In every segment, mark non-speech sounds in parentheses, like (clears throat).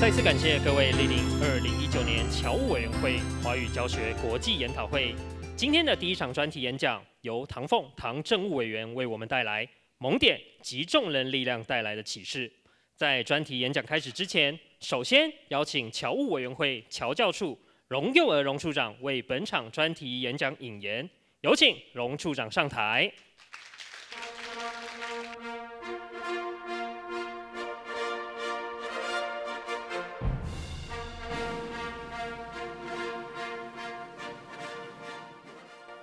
再次感谢各位莅临二零一九年侨务委员会华语教学国际研讨会。今天的第一场专题演讲由唐凤唐政务委员为我们带来《盲点及众人力量带来的启示》。在专题演讲开始之前，首先邀请侨务委员会侨教处荣幼儿荣处长为本场专题演讲引言，有请荣处长上台。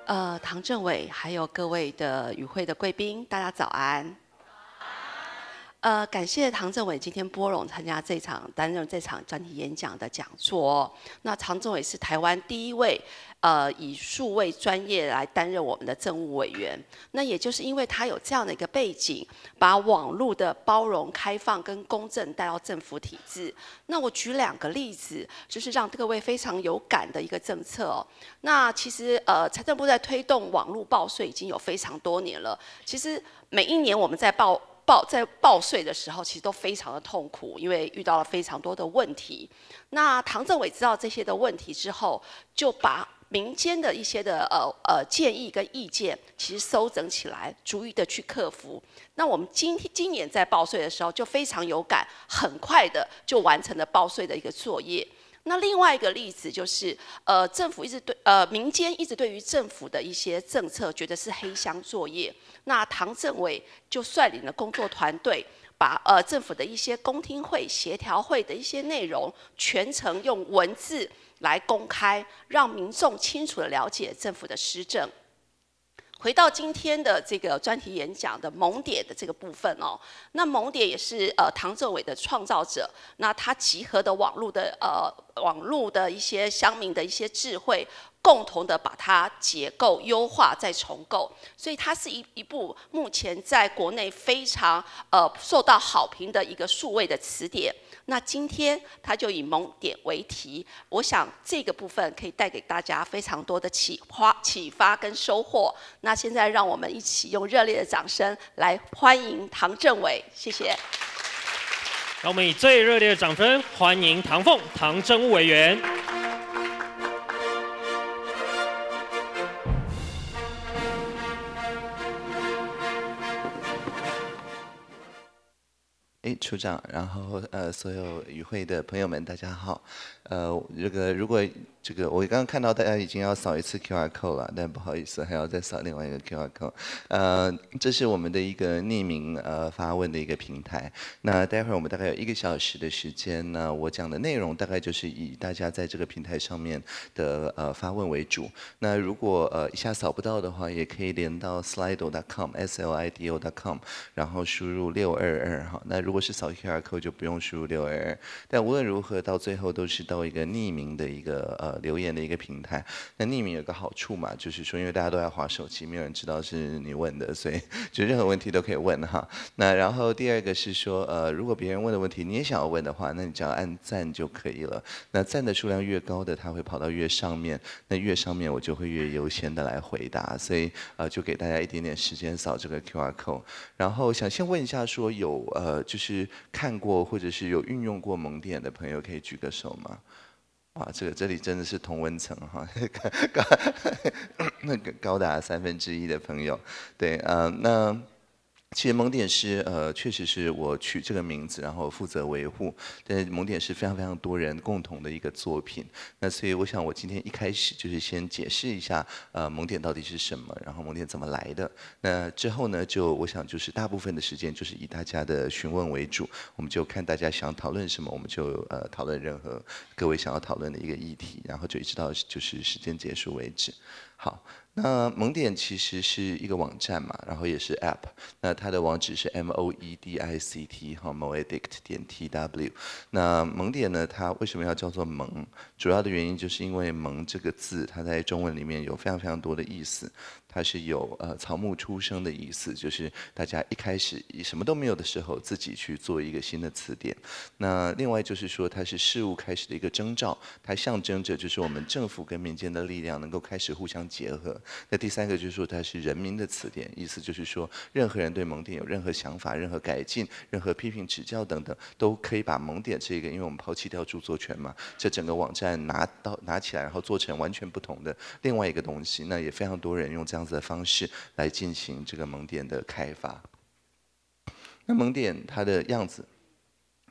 呃，唐政委，还有各位的与会的贵宾，大家早安。呃，感谢唐政委今天拨冗参加这场担任这场专题演讲的讲座。那唐政委是台湾第一位，呃，以数位专业来担任我们的政务委员。那也就是因为他有这样的一个背景，把网络的包容、开放跟公正带到政府体制。那我举两个例子，就是让各位非常有感的一个政策。哦。那其实，呃，财政部在推动网络报税已经有非常多年了。其实每一年我们在报。报在报税的时候，其实都非常的痛苦，因为遇到了非常多的问题。那唐政委知道这些的问题之后，就把民间的一些的呃呃建议跟意见，其实收整起来，逐一的去克服。那我们今天今年在报税的时候，就非常有感，很快的就完成了报税的一个作业。那另外一个例子就是，呃，政府一直对，呃，民间一直对于政府的一些政策，觉得是黑箱作业。那唐政委就率领了工作团队，把呃政府的一些公听会、协调会的一些内容，全程用文字来公开，让民众清楚的了解政府的施政。回到今天的这个专题演讲的萌点的这个部分哦，那萌点也是呃唐政伟的创造者，那他集合的网络的呃网络的一些乡民的一些智慧。共同的把它结构优化再重构，所以它是一一部目前在国内非常呃受到好评的一个数位的词典。那今天它就以萌点为题，我想这个部分可以带给大家非常多的启发、启发跟收获。那现在让我们一起用热烈的掌声来欢迎唐政委，谢谢。让我们以最热烈的掌声欢迎唐凤唐政务委员。哎，处长，然后呃，所有与会的朋友们，大家好。呃，这个如果这个我刚刚看到大家已经要扫一次 QR code 了，但不好意思，还要再扫另外一个 QR code。呃，这是我们的一个匿名呃发问的一个平台。那待会儿我们大概有一个小时的时间呢，我讲的内容大概就是以大家在这个平台上面的呃发问为主。那如果呃一下扫不到的话，也可以连到 s l i d d o c o m s l i d o c o m 然后输入六二二哈。那如果是扫 QR code 就不用输入六二二，但无论如何到最后都是到。一个匿名的一个呃留言的一个平台。那匿名有个好处嘛，就是说因为大家都在划手机，没有人知道是你问的，所以就任何问题都可以问哈。(laughs) 那然后第二个是说，呃，如果别人问的问题你也想要问的话，那你只要按赞就可以了。那赞的数量越高的，它会跑到越上面，那越上面我就会越优先的来回答。所以呃，就给大家一点点时间扫这个 Q R code。然后想先问一下，说有呃就是看过或者是有运用过蒙点的朋友，可以举个手吗？哇，这个这里真的是同温层哈，那 (laughs) 个 (coughs) 高达三分之一的朋友，对，嗯，那。其实蒙点是呃，确实是我取这个名字，然后负责维护。但是蒙点是非常非常多人共同的一个作品。那所以我想，我今天一开始就是先解释一下，呃，蒙点到底是什么，然后蒙点怎么来的。那之后呢，就我想就是大部分的时间就是以大家的询问为主，我们就看大家想讨论什么，我们就呃讨论任何各位想要讨论的一个议题，然后就一直到就是时间结束为止。好。那蒙点其实是一个网站嘛，然后也是 App。那它的网址是 m o e d i c t 哈，m o e d i c t 点 t w。那蒙点呢，它为什么要叫做蒙？主要的原因就是因为蒙这个字，它在中文里面有非常非常多的意思。它是有呃草木出生的意思，就是大家一开始什么都没有的时候，自己去做一个新的词典。那另外就是说，它是事物开始的一个征兆，它象征着就是我们政府跟民间的力量能够开始互相结合。那第三个就是说，它是人民的词典，意思就是说，任何人对蒙点有任何想法、任何改进、任何批评指教等等，都可以把蒙点这个，因为我们抛弃掉著作权嘛，这整个网站拿到拿起来，然后做成完全不同的另外一个东西。那也非常多人用这样。的方式来进行这个萌点的开发。那萌点它的样子。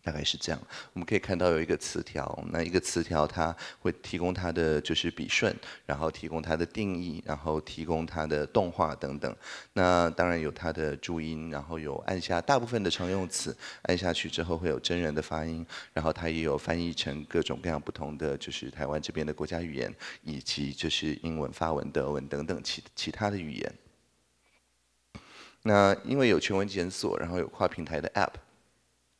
大概是这样，我们可以看到有一个词条，那一个词条它会提供它的就是笔顺，然后提供它的定义，然后提供它的动画等等。那当然有它的注音，然后有按下大部分的常用词，按下去之后会有真人的发音，然后它也有翻译成各种各样不同的就是台湾这边的国家语言，以及就是英文、法文、德文等等其其他的语言。那因为有全文检索，然后有跨平台的 App。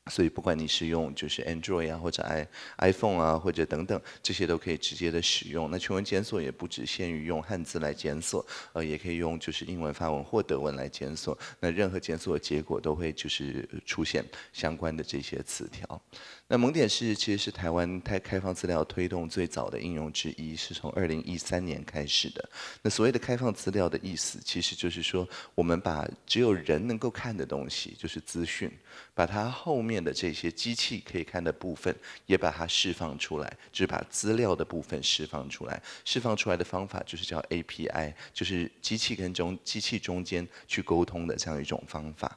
所以，不管你是用就是 Android 呀，或者 i iPhone 啊，或者等等，这些都可以直接的使用。那全文检索也不只限于用汉字来检索，呃，也可以用就是英文发文或德文来检索。那任何检索的结果都会就是出现相关的这些词条。那蒙点是其实是台湾开开放资料推动最早的应用之一，是从二零一三年开始的。那所谓的开放资料的意思，其实就是说我们把只有人能够看的东西，就是资讯。把它后面的这些机器可以看的部分，也把它释放出来，就是把资料的部分释放出来。释放出来的方法就是叫 API，就是机器跟中机器中间去沟通的这样一种方法。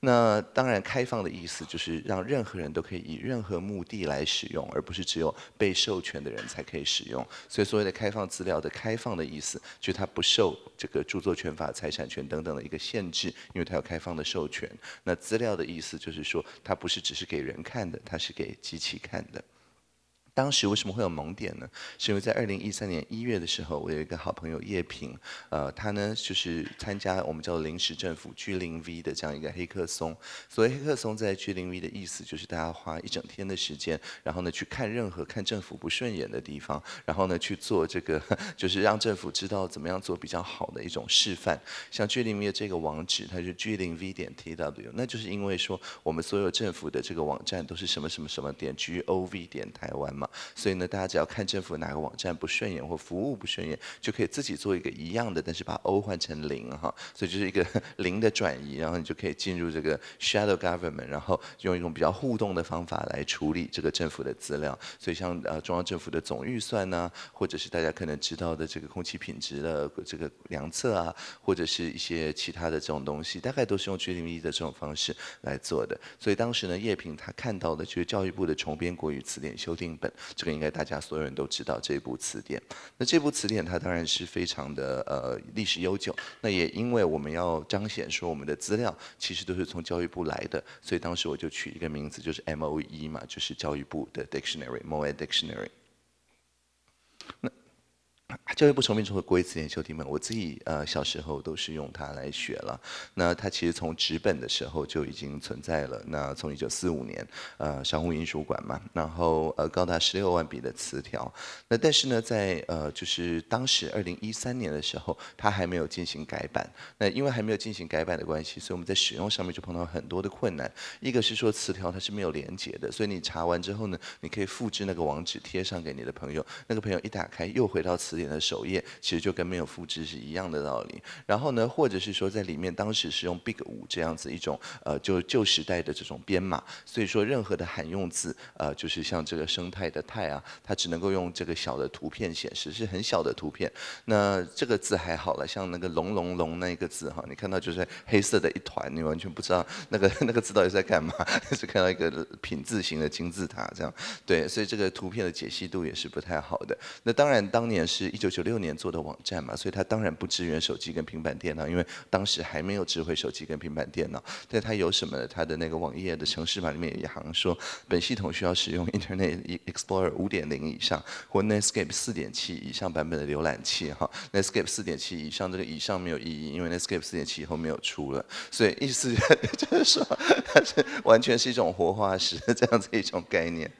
那当然，开放的意思就是让任何人都可以以任何目的来使用，而不是只有被授权的人才可以使用。所以，所谓的开放资料的开放的意思，就它不受这个著作权法、财产权等等的一个限制，因为它有开放的授权。那资料的意思就是说，它不是只是给人看的，它是给机器看的。当时为什么会有萌点呢？是因为在二零一三年一月的时候，我有一个好朋友叶平，呃，他呢就是参加我们叫临时政府 G 零 V 的这样一个黑客松。所谓黑客松，在 G 零 V 的意思就是大家花一整天的时间，然后呢去看任何看政府不顺眼的地方，然后呢去做这个，(laughs) 就是让政府知道怎么样做比较好的一种示范。像 G 零 V 的这个网址，它是 G 零 V 点 T W，那就是因为说我们所有政府的这个网站都是什么什么什么点 G O V 点台湾嘛。所以呢，大家只要看政府哪个网站不顺眼或服务不顺眼，就可以自己做一个一样的，但是把 O 换成零哈，(laughs) 所以就是一个零的转移，然后你就可以进入这个 (laughs) shadow government，然后用一种比较互动的方法来处理这个政府的资料。所以像呃中央政府的总预算呢，或者是大家可能知道的这个空气品质的这个量测啊，或者是一些其他的这种东西，大概都是用 g 零一的这种方式来做的。所以当时呢，叶平他看到的就是教育部的重编国语词典修订本。这个应该大家所有人都知道这部词典。那这部词典它当然是非常的呃历史悠久。那也因为我们要彰显说我们的资料其实都是从教育部来的，所以当时我就取一个名字，就是 MOE 嘛，就是教育部的 dictionary，MOE dictionary。那。教育部成名之后，国一辞典修订本，我自己呃小时候都是用它来学了。那它其实从纸本的时候就已经存在了，那从一九四五年，呃商务印书馆嘛，然后呃高达十六万笔的词条。那但是呢，在呃就是当时二零一三年的时候，它还没有进行改版。那因为还没有进行改版的关系，所以我们在使用上面就碰到很多的困难。一个是说词条它是没有连接的，所以你查完之后呢，你可以复制那个网址贴上给你的朋友，那个朋友一打开又回到词。点的首页其实就跟没有复制是一样的道理。然后呢，或者是说在里面当时是用 Big 五这样子一种呃，就旧时代的这种编码。所以说任何的罕用字呃，就是像这个生态的态啊，它只能够用这个小的图片显示，是很小的图片。那这个字还好了，像那个龙龙龙那一个字哈，你看到就是黑色的一团，你完全不知道那个那个字到底在干嘛，(laughs) 是看到一个品字形的金字塔这样。对，所以这个图片的解析度也是不太好的。那当然当年是。一九九六年做的网站嘛，所以他当然不支援手机跟平板电脑，因为当时还没有智慧手机跟平板电脑。但他有什么它他的那个网页的城市版里面有一行说：本系统需要使用 Internet Explorer 五点零以上或 Netscape 四点七以上版本的浏览器。哈，Netscape 四点七以上，这个以上没有意义，因为 Netscape 四点七以后没有出了。所以意思 (laughs) 就是说，它是完全是一种活化石这样子一种概念。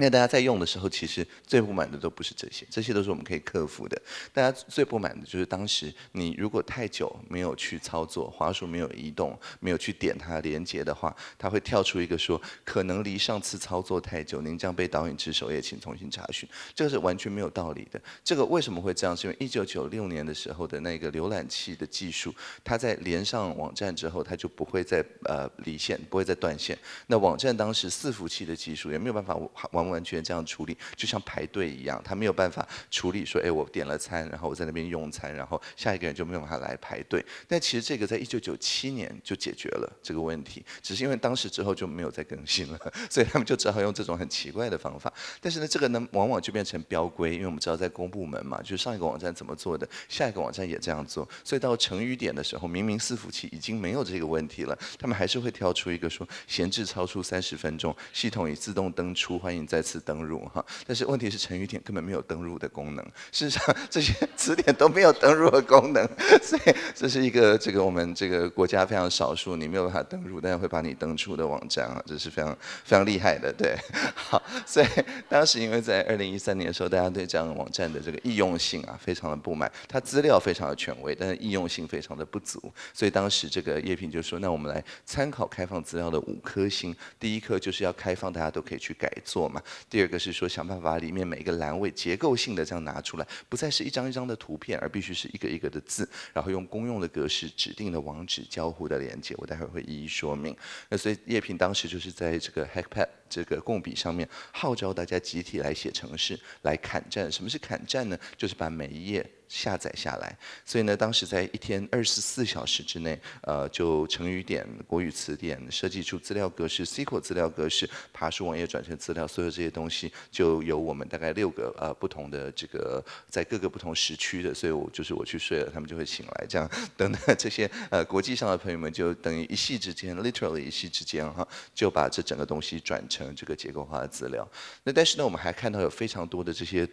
那大家在用的时候，其实最不满的都不是这些，这些都是我们可以克服的。大家最不满的就是当时你如果太久没有去操作，华鼠没有移动，没有去点它连接的话，它会跳出一个说可能离上次操作太久，您将被导引至首页，请重新查询。这个是完全没有道理的。这个为什么会这样？是因为一九九六年的时候的那个浏览器的技术，它在连上网站之后，它就不会再呃离线，不会再断线。那网站当时伺服器的技术也没有办法完。完全这样处理，就像排队一样，他没有办法处理说，哎，我点了餐，然后我在那边用餐，然后下一个人就没有办法来排队。但其实这个在一九九七年就解决了这个问题，只是因为当时之后就没有再更新了，(laughs) 所以他们就只好用这种很奇怪的方法。但是呢，这个呢，往往就变成标规，因为我们知道在公部门嘛，就是上一个网站怎么做的，下一个网站也这样做，所以到成语点的时候，明明伺服器已经没有这个问题了，他们还是会挑出一个说，闲置超出三十分钟，系统已自动登出，欢迎在。再次登录哈，但是问题是陈语典根本没有登录的功能。事实上，这些词典都没有登录的功能，(laughs) 所以这是一个这个我们这个国家非常少数你没有办法登录，但是会把你登出的网站啊，这是非常非常厉害的。对，(laughs) 好，所以当时因为在二零一三年的时候，大家对这样的网站的这个易用性啊，非常的不满。它资料非常的权威，但是易用性非常的不足。所以当时这个叶平就说：“那我们来参考开放资料的五颗星，第一颗就是要开放，大家都可以去改做嘛。”第二个是说，想办法把里面每一个栏位结构性的这样拿出来，不再是一张一张的图片，而必须是一个一个的字，然后用公用的格式、指定的网址交互的连接，我待会儿会一一说明。那所以叶平当时就是在这个 HackPad 这个共笔上面号召大家集体来写城市，来砍战。什么是砍战呢？就是把每一页。下载下来，所以呢，当时在一天二十四小时之内，呃，就成语典、国语词典设计出资料格式、SQL 资料格式、爬树网页转成资料，所有这些东西，就由我们大概六个呃不同的这个在各个不同时区的，所以我就是我去睡了，他们就会醒来，这样等等这些呃国际上的朋友们，就等于一系之间，literally 一系之间哈，就把这整个东西转成这个结构化的资料。那但是呢，我们还看到有非常多的这些。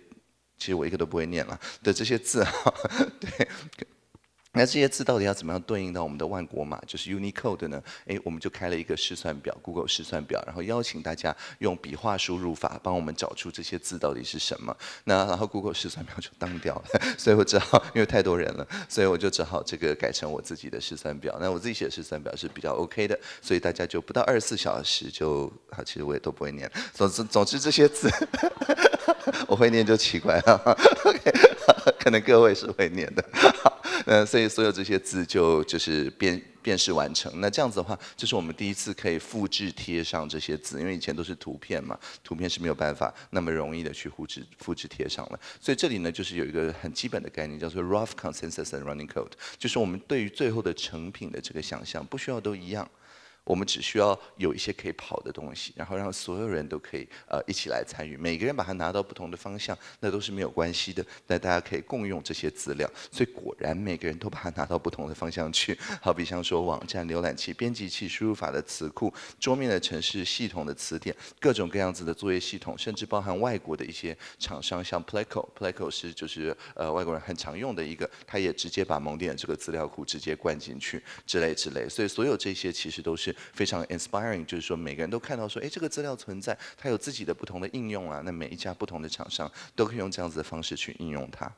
其实我一个都不会念了的这些字，(laughs) 对。那这些字到底要怎么样对应到我们的万国码，就是 Unicode 呢？哎，我们就开了一个试算表，Google 试算表，然后邀请大家用笔画输入法帮我们找出这些字到底是什么。那然后 Google 试算表就当掉了，所以我只好因为太多人了，所以我就只好这个改成我自己的试算表。那我自己写的试算表是比较 OK 的，所以大家就不到二十四小时就……好，其实我也都不会念。总之，总之这些字 (laughs) 我会念就奇怪了，(laughs) 可能各位是会念的。呃，所以所有这些字就就是辨辨识完成。那这样子的话，就是我们第一次可以复制贴上这些字，因为以前都是图片嘛，图片是没有办法那么容易的去复制复制贴上了。所以这里呢，就是有一个很基本的概念，叫做 rough consensus and running code，就是我们对于最后的成品的这个想象，不需要都一样。我们只需要有一些可以跑的东西，然后让所有人都可以呃一起来参与。每个人把它拿到不同的方向，那都是没有关系的。那大家可以共用这些资料。所以果然，每个人都把它拿到不同的方向去。(laughs) 好比像说网站浏览器、编辑器、输入法的词库、桌面的城市系统的词典，各种各样子的作业系统，甚至包含外国的一些厂商，像 Pleco，Pleco 是就是呃外国人很常用的一个，他也直接把蒙迪的这个资料库直接灌进去之类之类。所以所有这些其实都是。非常 inspiring，就是说每个人都看到说，哎，这个资料存在，它有自己的不同的应用啊。那每一家不同的厂商都可以用这样子的方式去应用它。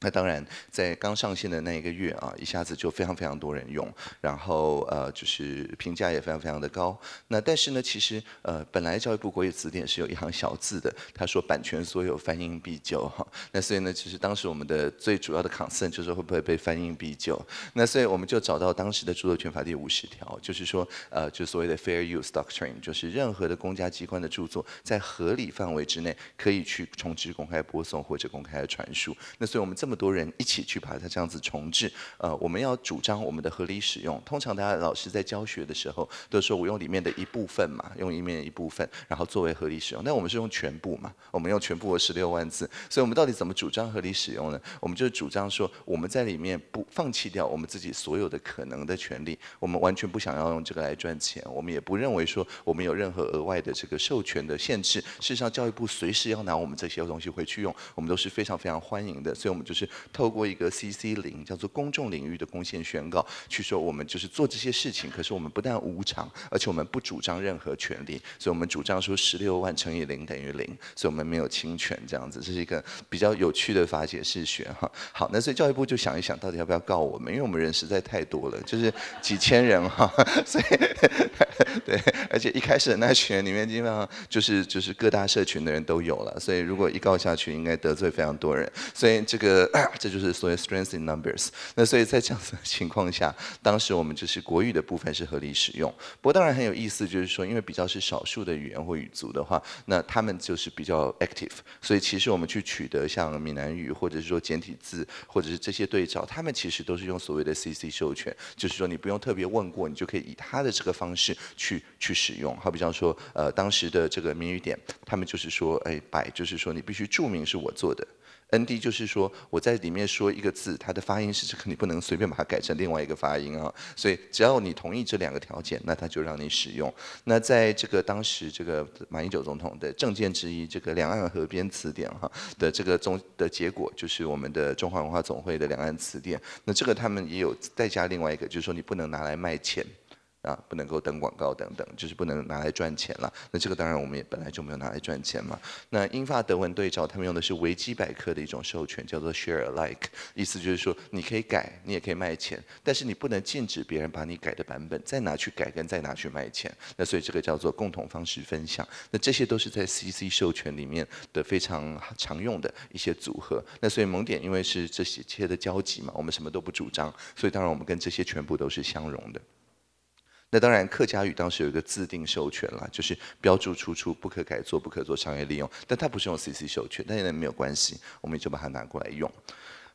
那当然，在刚上线的那一个月啊，一下子就非常非常多人用，然后呃，就是评价也非常非常的高。那但是呢，其实呃，本来教育部国语词典是有一行小字的，他说版权所有，翻印必究。哈，那所以呢，其实当时我们的最主要的 concern 就是会不会被翻印必究。那所以我们就找到当时的著作权法第五十条，就是说呃，就所谓的 fair use doctrine，就是任何的公家机关的著作，在合理范围之内，可以去重置公开播送或者公开的传输。那所以我们这么。这么多人一起去把它这样子重置，呃，我们要主张我们的合理使用。通常大家老师在教学的时候都说我用里面的一部分嘛，用里面一部分，然后作为合理使用。那我们是用全部嘛？我们用全部的十六万字。所以我们到底怎么主张合理使用呢？我们就是主张说我们在里面不放弃掉我们自己所有的可能的权利。我们完全不想要用这个来赚钱，我们也不认为说我们有任何额外的这个授权的限制。事实上，教育部随时要拿我们这些东西回去用，我们都是非常非常欢迎的。所以我们就。是透过一个 CC 零叫做公众领域的贡献宣告，去说我们就是做这些事情，可是我们不但无偿，而且我们不主张任何权利，所以我们主张说十六万乘以零等于零，所以我们没有侵权这样子，这是一个比较有趣的法解释学哈。好，那所以教育部就想一想，到底要不要告我们，因为我们人实在太多了，就是几千人哈，(laughs) 所以 (laughs) 对，而且一开始的那群里面基本上就是就是各大社群的人都有了，所以如果一告下去，应该得罪非常多人，所以这个。这就是所谓 strength in numbers。那所以在这样子的 (laughs) 情况下，当时我们就是国语的部分是合理使用。不过当然很有意思，就是说因为比较是少数的语言或语族的话，那他们就是比较 active。所以其实我们去取得像闽南语，或者是说简体字，或者是这些对照，他们其实都是用所谓的 CC 授权，就是说你不用特别问过，你就可以以他的这个方式去去使用。好比方说，呃，当时的这个谜语点，他们就是说，哎，摆就是说你必须注明是我做的。N D 就是说，我在里面说一个字，它的发音是这个，你不能随便把它改成另外一个发音啊。所以只要你同意这两个条件，那它就让你使用。那在这个当时这个马英九总统的政见之一，这个两岸合编词典哈的这个总的结果，就是我们的中华文化总会的两岸词典。那这个他们也有再加另外一个，就是说你不能拿来卖钱。啊，不能够登广告等等，就是不能拿来赚钱了。那这个当然我们也本来就没有拿来赚钱嘛。那英法德文对照，他们用的是维基百科的一种授权，叫做 ShareAlike，意思就是说你可以改，你也可以卖钱，但是你不能禁止别人把你改的版本再拿去改，跟再拿去卖钱。那所以这个叫做共同方式分享。那这些都是在 CC 授权里面的非常常用的一些组合。那所以蒙点因为是这些切的交集嘛，我们什么都不主张，所以当然我们跟这些全部都是相容的。那当然，客家语当时有一个自定授权啦，就是标注出处，不可改作，不可做商业利用。但它不是用 CC 授权，但也没有关系，我们就把它拿过来用。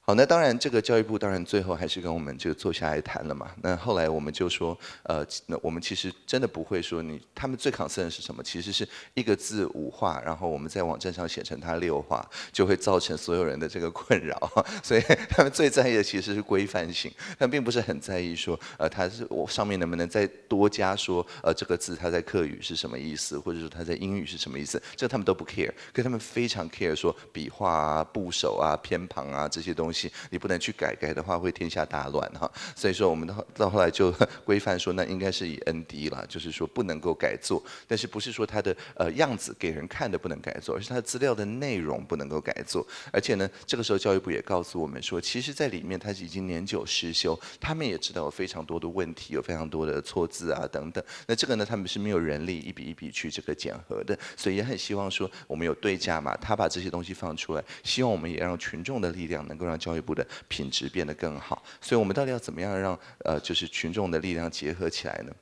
好，那当然，这个教育部当然最后还是跟我们就坐下来谈了嘛。那后来我们就说，呃，那我们其实真的不会说你他们最 concern 是什么？其实是一个字五画，然后我们在网站上写成它六画，就会造成所有人的这个困扰。(laughs) 所以他们最在意的其实是规范性，但并不是很在意说呃它是我上面能不能再多加说呃这个字它在课语是什么意思，或者说它在英语是什么意思，这他们都不 care。可他们非常 care 说笔画啊、部首啊、偏旁啊这些东西。你不能去改改的话，会天下大乱哈。所以说，我们到到后来就 (laughs) 规范说，那应该是以 ND 了，就是说不能够改做。但是不是说它的呃样子给人看的不能改做，而是它的资料的内容不能够改做。而且呢，这个时候教育部也告诉我们说，其实在里面它是已经年久失修，他们也知道有非常多的问题，有非常多的错字啊等等。那这个呢，他们是没有人力一笔一笔去这个检核的，所以也很希望说我们有对价嘛，他把这些东西放出来，希望我们也让群众的力量能够让。教育部的品质变得更好，所以我们到底要怎么样让呃，就是群众的力量结合起来呢？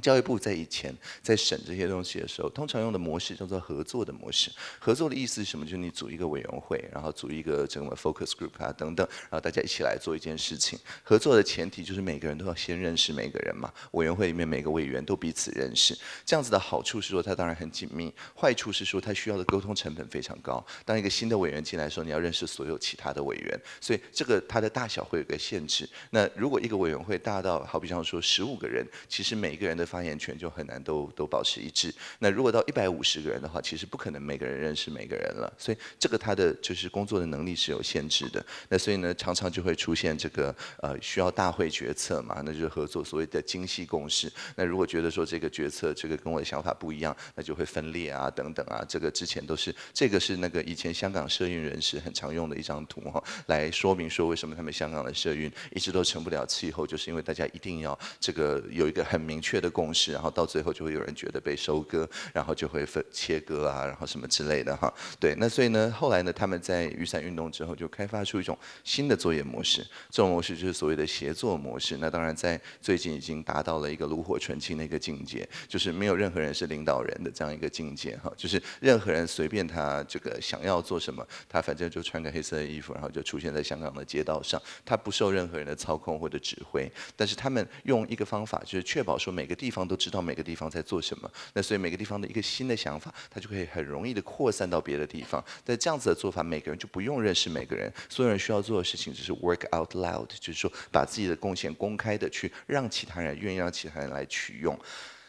教育部在以前在审这些东西的时候，通常用的模式叫做合作的模式。合作的意思是什么？就是你组一个委员会，然后组一个整个 focus group 啊等等，然后大家一起来做一件事情。合作的前提就是每个人都要先认识每个人嘛。委员会里面每个委员都彼此认识，这样子的好处是说它当然很紧密，坏处是说它需要的沟通成本非常高。当一个新的委员进来的时候，你要认识所有其他的委员，所以这个它的大小会有个限制。那如果一个委员会大到好比方说十五个人，其实每一个人。的发言权就很难都都保持一致。那如果到一百五十个人的话，其实不可能每个人认识每个人了。所以这个他的就是工作的能力是有限制的。那所以呢，常常就会出现这个呃需要大会决策嘛，那就是合作所谓的精细共识。那如果觉得说这个决策这个跟我的想法不一样，那就会分裂啊等等啊。这个之前都是这个是那个以前香港社运人士很常用的一张图哈，来说明说为什么他们香港的社运一直都成不了气候，就是因为大家一定要这个有一个很明确的。共识，然后到最后就会有人觉得被收割，然后就会分切割啊，然后什么之类的哈。对，那所以呢，后来呢，他们在雨伞运动之后就开发出一种新的作业模式，这种模式就是所谓的协作模式。那当然，在最近已经达到了一个炉火纯青的一个境界，就是没有任何人是领导人的这样一个境界哈。就是任何人随便他这个想要做什么，他反正就穿个黑色的衣服，然后就出现在香港的街道上，他不受任何人的操控或者指挥。但是他们用一个方法，就是确保说每个。地方都知道每个地方在做什么，那所以每个地方的一个新的想法，它就可以很容易的扩散到别的地方。那这样子的做法，每个人就不用认识每个人，所有人需要做的事情就是 work out loud，就是说把自己的贡献公开的去让其他人愿意让其他人来取用。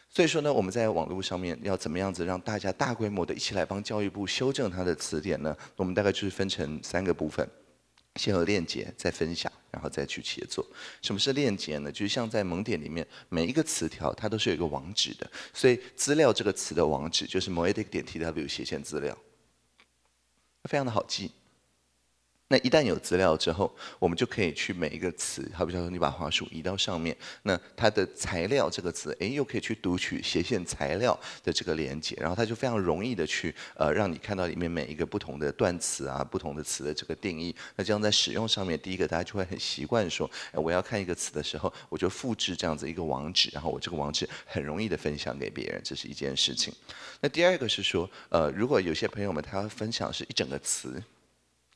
所以说呢，我们在网络上面要怎么样子让大家大规模的一起来帮教育部修正它的词典呢？我们大概就是分成三个部分：先有链接，再分享。然后再去协作，什么是链接呢？就是像在蒙点里面，每一个词条它都是有一个网址的，所以“资料”这个词的网址就是某一点 t w 斜线资料，非常的好记。那一旦有资料之后，我们就可以去每一个词，好比说你把话术移到上面，那它的“材料”这个词，哎，又可以去读取斜线“材料”的这个连接，然后它就非常容易的去呃，让你看到里面每一个不同的断词啊，不同的词的这个定义。那这样在使用上面，第一个大家就会很习惯说，我要看一个词的时候，我就复制这样子一个网址，然后我这个网址很容易的分享给别人，这是一件事情。那第二个是说，呃，如果有些朋友们他要分享是一整个词。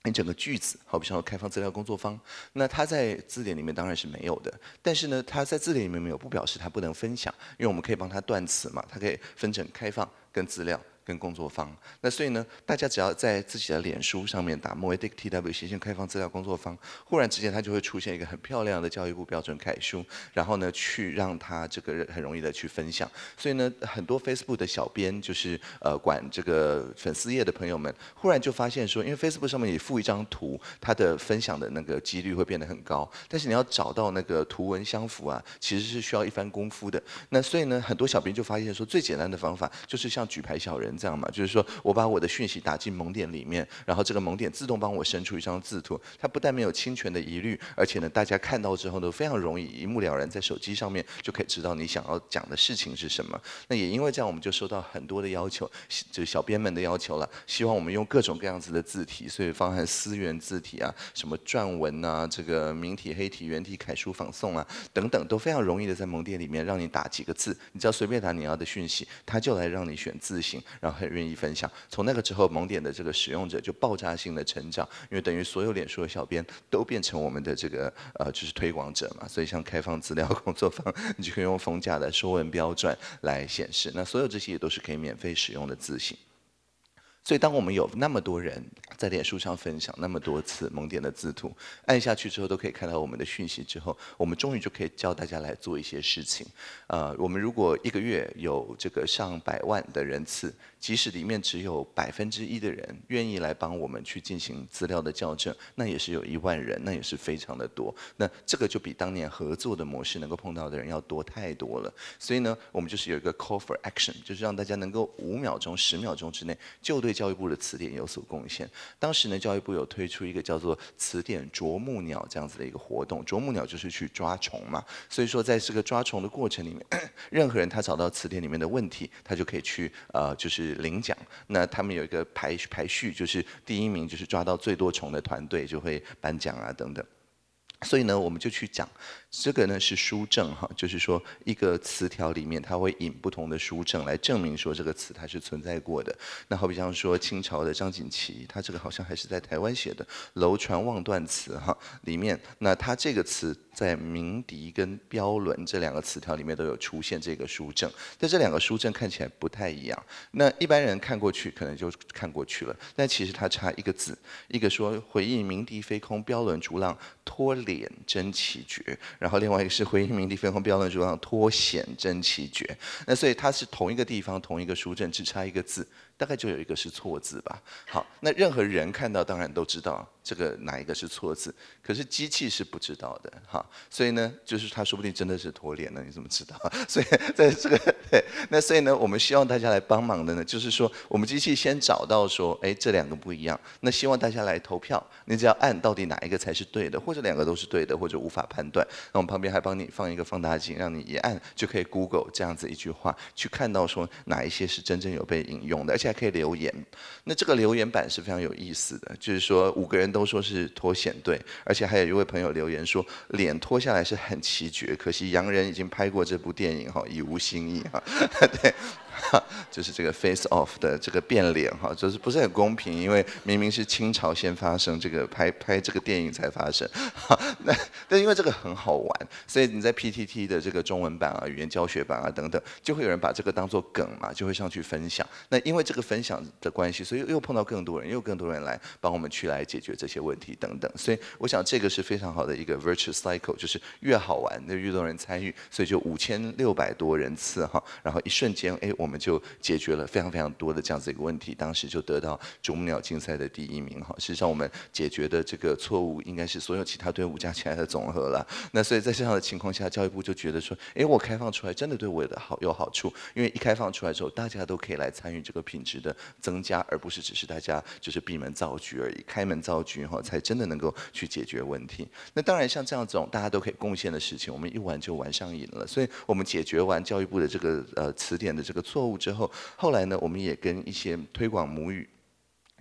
你整个句子，好比说“开放资料工作坊”，那它在字典里面当然是没有的。但是呢，它在字典里面没有，不表示它不能分享，因为我们可以帮它断词嘛，它可以分成“开放”跟“资料”。跟工作方，那所以呢，大家只要在自己的脸书上面打 moedictw，斜线开放资料工作方，忽然之间它就会出现一个很漂亮的教育部标准楷书，然后呢，去让它这个很容易的去分享。所以呢，很多 Facebook 的小编就是呃管这个粉丝页的朋友们，忽然就发现说，因为 Facebook 上面你附一张图，它的分享的那个几率会变得很高，但是你要找到那个图文相符啊，其实是需要一番功夫的。那所以呢，很多小编就发现说，最简单的方法就是像举牌小人。这样嘛，就是说我把我的讯息打进蒙点里面，然后这个蒙点自动帮我生出一张字图。它不但没有侵权的疑虑，而且呢，大家看到之后都非常容易一目了然，在手机上面就可以知道你想要讲的事情是什么。那也因为这样，我们就收到很多的要求，就小编们的要求了，希望我们用各种各样子的字体，所以包含思源字体啊，什么篆文啊，这个明体、黑体、圆体、楷书、仿宋啊等等，都非常容易的在蒙点里面让你打几个字，你只要随便打你要的讯息，它就来让你选字型。然后很愿意分享，从那个之后，萌点的这个使用者就爆炸性的成长，因为等于所有脸书的小编都变成我们的这个呃，就是推广者嘛。所以像开放资料工作坊，(laughs) 你就可以用冯家的收文标转来显示。那所有这些也都是可以免费使用的字型。所以当我们有那么多人在脸书上分享那么多次萌点的字图，按下去之后都可以看到我们的讯息之后，我们终于就可以教大家来做一些事情。呃，我们如果一个月有这个上百万的人次。即使里面只有百分之一的人愿意来帮我们去进行资料的校正，那也是有一万人，那也是非常的多。那这个就比当年合作的模式能够碰到的人要多太多了。所以呢，我们就是有一个 call for action，就是让大家能够五秒钟、十秒钟之内就对教育部的词典有所贡献。当时呢，教育部有推出一个叫做“词典啄木鸟”这样子的一个活动。啄木鸟就是去抓虫嘛。所以说，在这个抓虫的过程里面，(coughs) 任何人他找到词典里面的问题，他就可以去呃，就是。领奖，那他们有一个排排序，就是第一名就是抓到最多虫的团队就会颁奖啊等等，所以呢，我们就去讲。这个呢是书证哈，就是说一个词条里面，它会引不同的书证来证明说这个词它是存在过的。那好比像说清朝的张景琦，他这个好像还是在台湾写的《楼船望断词》哈，里面那他这个词在鸣笛跟标轮这两个词条里面都有出现这个书证，但这两个书证看起来不太一样。那一般人看过去可能就看过去了，但其实它差一个字，一个说回忆鸣笛飞空，标轮逐浪，脱脸真奇绝。然后，另外一个是《回应明地分封标准主张脱险真奇绝，那所以它是同一个地方、同一个书证，只差一个字。大概就有一个是错字吧。好，那任何人看到当然都知道这个哪一个是错字，可是机器是不知道的哈。所以呢，就是他说不定真的是脱脸了，你怎么知道？(laughs) 所以在这个对，那所以呢，我们希望大家来帮忙的呢，就是说我们机器先找到说，哎，这两个不一样。那希望大家来投票，你只要按到底哪一个才是对的，或者两个都是对的，或者无法判断。那我们旁边还帮你放一个放大镜，让你一按就可以 Google 这样子一句话，去看到说哪一些是真正有被引用的，而且。还可以留言，那这个留言板是非常有意思的，就是说五个人都说是脱险队，而且还有一位朋友留言说脸脱下来是很奇绝，可惜洋人已经拍过这部电影哈，已无新意哈，(laughs) 对。(laughs) 就是这个 face off 的这个变脸哈，就是不是很公平，因为明明是清朝先发生这个拍拍这个电影才发生，(laughs) 那但因为这个很好玩，所以你在 P T T 的这个中文版啊、语言教学版啊等等，就会有人把这个当做梗嘛，就会上去分享。那因为这个分享的关系，所以又碰到更多人，又更多人来帮我们去来解决这些问题等等。所以我想这个是非常好的一个 v i r t u a l cycle，就是越好玩那越多人参与，所以就五千六百多人次哈，然后一瞬间哎我。我们就解决了非常非常多的这样子一个问题，当时就得到啄木鸟竞赛的第一名哈。事实上，我们解决的这个错误应该是所有其他队伍加起来的总和了。那所以在这样的情况下，教育部就觉得说，哎，我开放出来真的对我的好有好处，因为一开放出来之后，大家都可以来参与这个品质的增加，而不是只是大家就是闭门造局而已，开门造局哈，才真的能够去解决问题。那当然像这样子大家都可以贡献的事情，我们一玩就玩上瘾了。所以我们解决完教育部的这个呃词典的这个。错误之后，后来呢？我们也跟一些推广母语，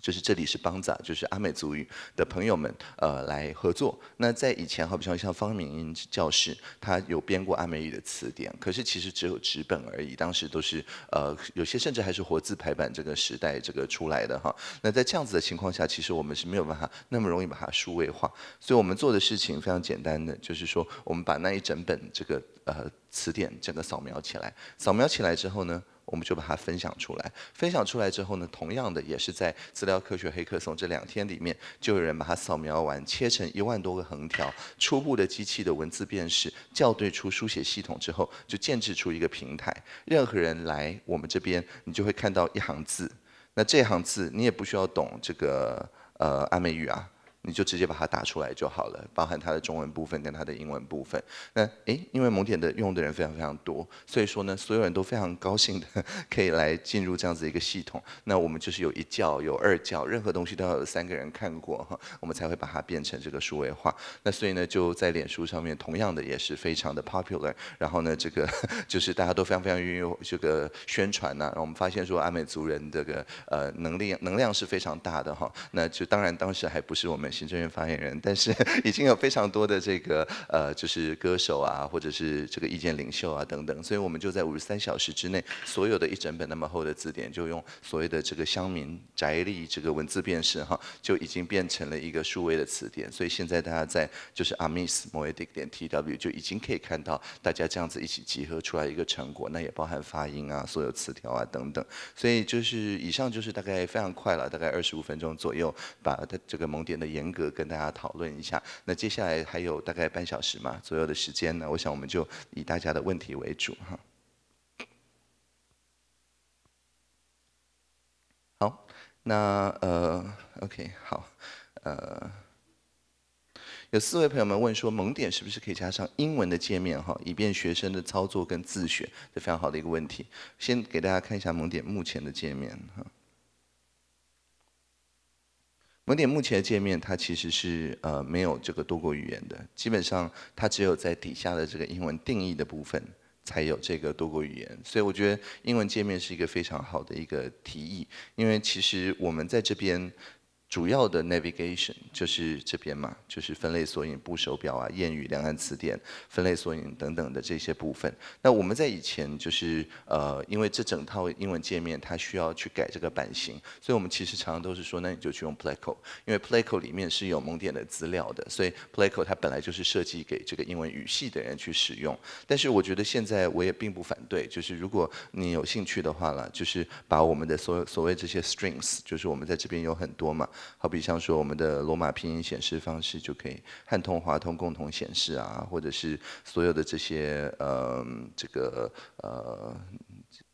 就是这里是邦扎，就是阿美族语的朋友们，呃，来合作。那在以前好比像像方明教师，他有编过阿美语的词典，可是其实只有纸本而已。当时都是呃，有些甚至还是活字排版这个时代这个出来的哈。那在这样子的情况下，其实我们是没有办法那么容易把它数位化。所以我们做的事情非常简单的，就是说我们把那一整本这个呃词典整个扫描起来，扫描起来之后呢？我们就把它分享出来。分享出来之后呢，同样的也是在资料科学黑客松这两天里面，就有人把它扫描完，切成一万多个横条。初步的机器的文字辨识校对出书写系统之后，就建制出一个平台。任何人来我们这边，你就会看到一行字。那这行字，你也不需要懂这个呃阿美语啊。你就直接把它打出来就好了，包含它的中文部分跟它的英文部分。那诶，因为蒙点的用的人非常非常多，所以说呢，所有人都非常高兴的 (laughs) 可以来进入这样子一个系统。那我们就是有一教有二教，任何东西都要有三个人看过，我们才会把它变成这个数位化。那所以呢，就在脸书上面，同样的也是非常的 popular。然后呢，这个 (laughs) 就是大家都非常非常运用这个宣传呐。然后我们发现说阿美族人这个呃能力能量是非常大的哈。那就当然当时还不是我们。行政院发言人，(laughs) 但是已经有非常多的这个呃，就是歌手啊，或者是这个意见领袖啊等等，所以我们就在五十三小时之内，所有的一整本那么厚的字典，就用所谓的这个乡民宅丽这个文字辨识哈，就已经变成了一个数位的词典。所以现在大家在就是 amis.moe.dict.tw 就已经可以看到，大家这样子一起集合出来一个成果，那也包含发音啊，所有词条啊等等。所以就是以上就是大概非常快了，大概二十五分钟左右，把它这个蒙典的演严格跟大家讨论一下。那接下来还有大概半小时嘛左右的时间呢，我想我们就以大家的问题为主哈。好，那呃，OK，好，呃，有四位朋友们问说蒙点是不是可以加上英文的界面哈，以便学生的操作跟自学，这非常好的一个问题。先给大家看一下蒙点目前的界面哈。摩点目前的界面，它其实是呃没有这个多国语言的，基本上它只有在底下的这个英文定义的部分才有这个多国语言，所以我觉得英文界面是一个非常好的一个提议，因为其实我们在这边。主要的 navigation 就是这边嘛，就是分类索引、部首表啊、谚语、两岸词典、分类索引等等的这些部分。那我们在以前就是呃，因为这整套英文界面它需要去改这个版型，所以我们其实常常都是说，那你就去用 Pleco，因为 Pleco 里面是有蒙点的资料的，所以 Pleco 它本来就是设计给这个英文语系的人去使用。但是我觉得现在我也并不反对，就是如果你有兴趣的话了，就是把我们的所所谓这些 strings，就是我们在这边有很多嘛。好比像说我们的罗马拼音显示方式就可以汉通华通共同显示啊，或者是所有的这些呃这个呃。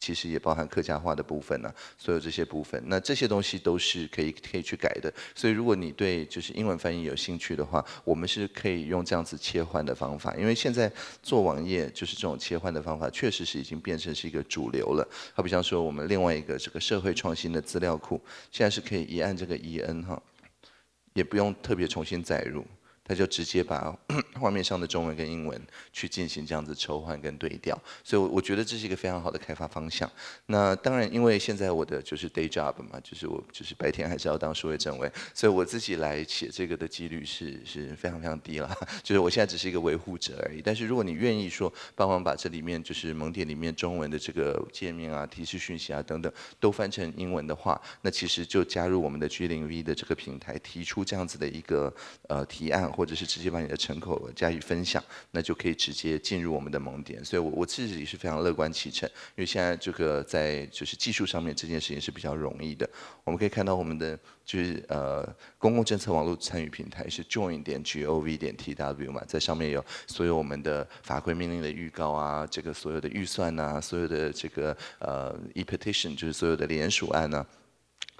其实也包含客家话的部分呢，所有这些部分，那这些东西都是可以可以去改的。所以如果你对就是英文翻译有兴趣的话，我们是可以用这样子切换的方法，因为现在做网页就是这种切换的方法，确实是已经变成是一个主流了。好比方说，我们另外一个这个社会创新的资料库，现在是可以一按这个 E N 哈，也不用特别重新载入。他就直接把 (clears throat) 画面上的中文跟英文去进行这样子抽换跟对调，所以，我我觉得这是一个非常好的开发方向。那当然，因为现在我的就是 day job 嘛，就是我就是白天还是要当数位政委，所以我自己来写这个的几率是是非常非常低了。(laughs) 就是我现在只是一个维护者而已。但是，如果你愿意说帮忙把这里面就是蒙点里面中文的这个界面啊、提示讯息啊等等都翻成英文的话，那其实就加入我们的 G 零 V 的这个平台，提出这样子的一个呃提案。或者是直接把你的成口加以分享，那就可以直接进入我们的盲点。所以，我我自己是非常乐观其成，因为现在这个在就是技术上面这件事情是比较容易的。我们可以看到我们的就是呃公共政策网络参与平台是 join 点 g o v 点 t w 嘛，在上面有所有我们的法规命令的预告啊，这个所有的预算呐，所有的这个呃 petition 就是所有的联署案呢。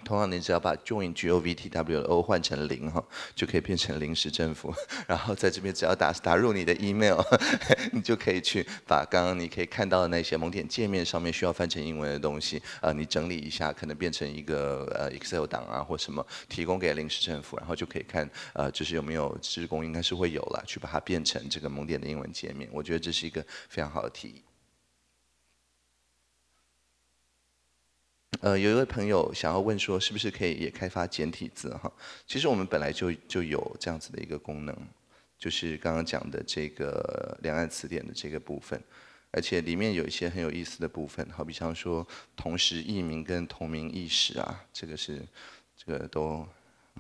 同样，你只要把 join gov tw o 换成零哈，就可以变成临时政府。然后在这边只要打打入你的 email，(laughs) 你就可以去把刚刚你可以看到的那些蒙点界面上面需要翻成英文的东西，呃，你整理一下，可能变成一个呃 Excel 档啊或什么，提供给临时政府，然后就可以看呃，就是有没有职工，应该是会有了，去把它变成这个蒙点的英文界面。我觉得这是一个非常好的提议。呃，有一位朋友想要问说，是不是可以也开发简体字哈？其实我们本来就就有这样子的一个功能，就是刚刚讲的这个两岸词典的这个部分，而且里面有一些很有意思的部分，好比像说同时译名跟同名异史啊，这个是这个都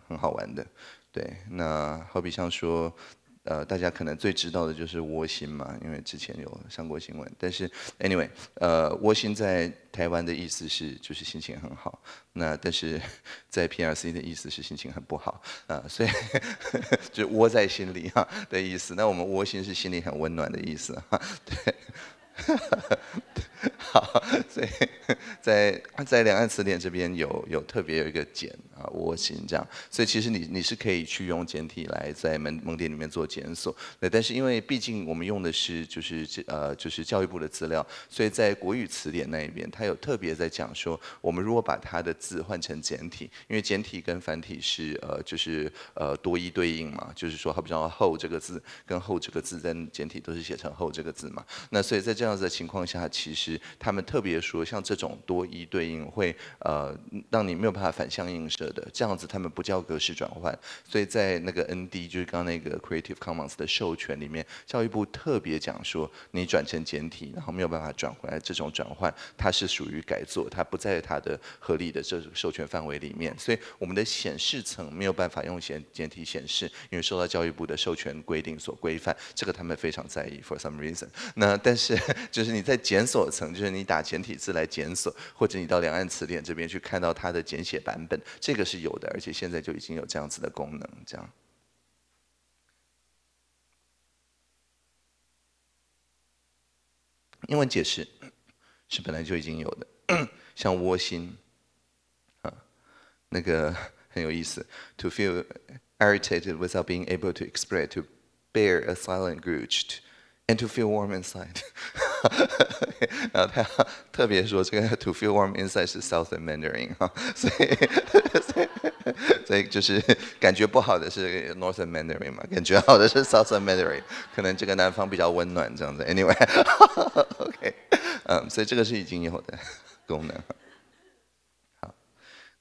很好玩的，对。那好比像说。呃，大家可能最知道的就是窝心嘛，因为之前有上过新闻。但是，anyway，呃，窝心在台湾的意思是就是心情很好，那但是在 P.R.C 的意思是心情很不好啊，所以 (laughs) 就窝在心里哈的意思。那我们窝心是心里很温暖的意思哈，对。(laughs) 好，(laughs) 所以在在两岸词典这边有有特别有一个简啊，窝心这样，所以其实你你是可以去用简体来在蒙蒙典里面做检索。那但是因为毕竟我们用的是就是呃就是教育部的资料，所以在国语词典那一边，它有特别在讲说，我们如果把它的字换成简体，因为简体跟繁体是呃就是呃多一对应嘛，就是说，好比较后这个字跟后这个字在简体都是写成后这个字嘛。那所以在这样子的情况下，其实。他们特别说，像这种多一对应会呃让你没有办法反向映射的，这样子他们不叫格式转换。所以在那个 ND 就是刚那个 Creative Commons 的授权里面，教育部特别讲说，你转成简体，然后没有办法转回来，这种转换它是属于改作，它不在它的合理的这授权范围里面。所以我们的显示层没有办法用简简体显示，因为受到教育部的授权规定所规范，这个他们非常在意，for some reason。那但是 (laughs) 就是你在检索层就。就是你打简体字来检索，或者你到两岸词典这边去看到它的简写版本，这个是有的，而且现在就已经有这样子的功能。这样，英文解释是本来就已经有的，像窝心啊，那个很有意思。To feel irritated without being able to express, to bear a silent grudge, and to feel warm inside. 然后他特别说这个 "to feel warm inside" 是 Southern Mandarin 哈，所以所以所以就是感觉不好的是 Northern Mandarin 嘛，感觉好的是 Southern Mandarin。可能这个南方比较温暖这样子。Anyway，OK，嗯，所以这个是已经有的功能。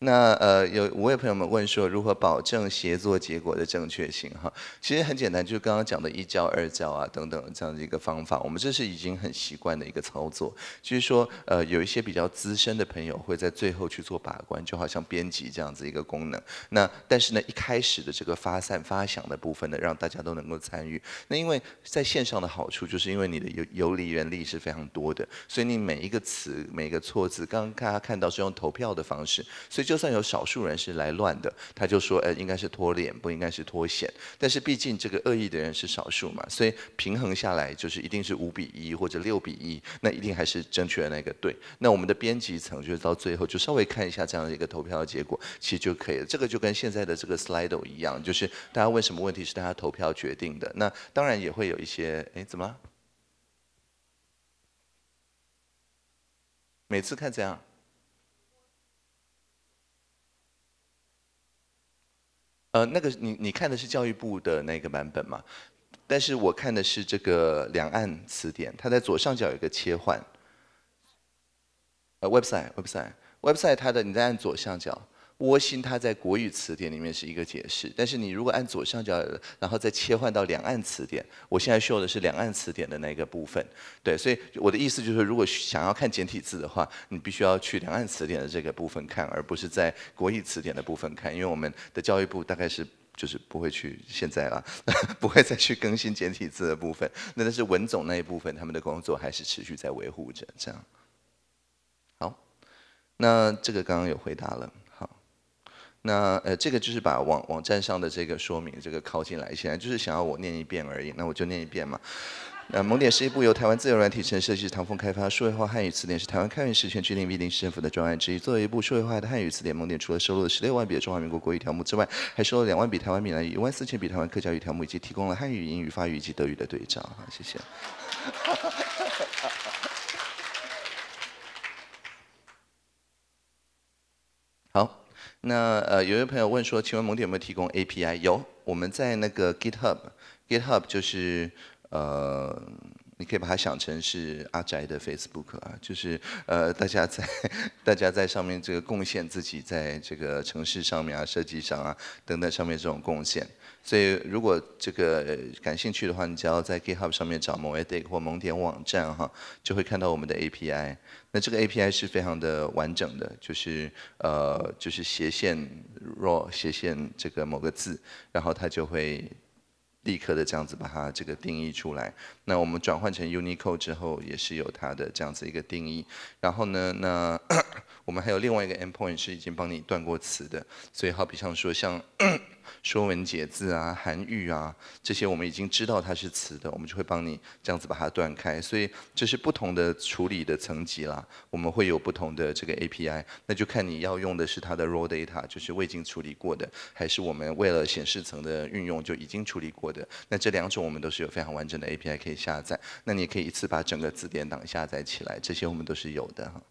那呃有五位朋友们问说如何保证协作结果的正确性哈？其实很简单，就是刚刚讲的一教二教啊等等这样的一个方法。我们这是已经很习惯的一个操作，就是说呃有一些比较资深的朋友会在最后去做把关，就好像编辑这样子一个功能。那但是呢，一开始的这个发散发想的部分呢，让大家都能够参与。那因为在线上的好处，就是因为你的有有离原力是非常多的，所以你每一个词、每一个错字，刚刚大家看到是用投票的方式，所以。就算有少数人是来乱的，他就说，哎，应该是脱脸，不应该是脱险。但是毕竟这个恶意的人是少数嘛，所以平衡下来就是一定是五比一或者六比一，那一定还是正确的那个对。那我们的编辑层就是到最后就稍微看一下这样的一个投票的结果，其实就可以了。这个就跟现在的这个 slide 一样，就是大家问什么问题是大家投票决定的。那当然也会有一些，哎，怎么了？每次看这样。呃，那个你你看的是教育部的那个版本嘛？但是我看的是这个两岸词典，它在左上角有个切换。呃，website，website，website，它的你在按左上角。窝心，它在国语词典里面是一个解释，但是你如果按左上角，然后再切换到两岸词典，我现在 show 的是两岸词典的那个部分。对，所以我的意思就是，如果想要看简体字的话，你必须要去两岸词典的这个部分看，而不是在国语词典的部分看，因为我们的教育部大概是就是不会去现在了，(laughs) 不会再去更新简体字的部分。那但是文总那一部分，他们的工作还是持续在维护着。这样，好，那这个刚刚有回答了。那呃，这个就是把网网站上的这个说明这个拷进来，显然就是想要我念一遍而已。那我就念一遍嘛。那《蒙典》是一部由台湾自由软体城设计、唐风开发、数位化汉语词典，是台湾开源十全之定必临市政府的专案之一。作为一部数位化的汉语词典，《蒙典》除了收录了十六万笔的中华民国国语条目之外，还收录两万笔台湾闽南语、一万四千笔台湾客家语条目，以及提供了汉语、英语、法语以及德语的对照。好，谢谢。那呃，有一位朋友问说：“请问蒙迪有没有提供 API？” 有，我们在那个 GitHub，GitHub 就是呃，你可以把它想成是阿宅的 Facebook 啊，就是呃，大家在 (laughs) 大家在上面这个贡献自己在这个城市上面啊、设计上啊等等上面这种贡献。所以，如果这个感兴趣的话，你只要在 GitHub 上面找某 e dict 或某点网站哈，就会看到我们的 API。那这个 API 是非常的完整的，就是呃，就是斜线 raw 斜线这个某个字，然后它就会立刻的这样子把它这个定义出来。那我们转换成 Unicode 之后，也是有它的这样子一个定义。然后呢，那 (coughs) 我们还有另外一个 endpoint 是已经帮你断过词的。所以，好比上说像。《说文解字》啊，《韩愈》啊，这些我们已经知道它是词的，我们就会帮你这样子把它断开，所以这是不同的处理的层级啦。我们会有不同的这个 API，那就看你要用的是它的 raw data，就是未经处理过的，还是我们为了显示层的运用就已经处理过的。那这两种我们都是有非常完整的 API 可以下载。那你可以一次把整个字典档下载起来，这些我们都是有的哈。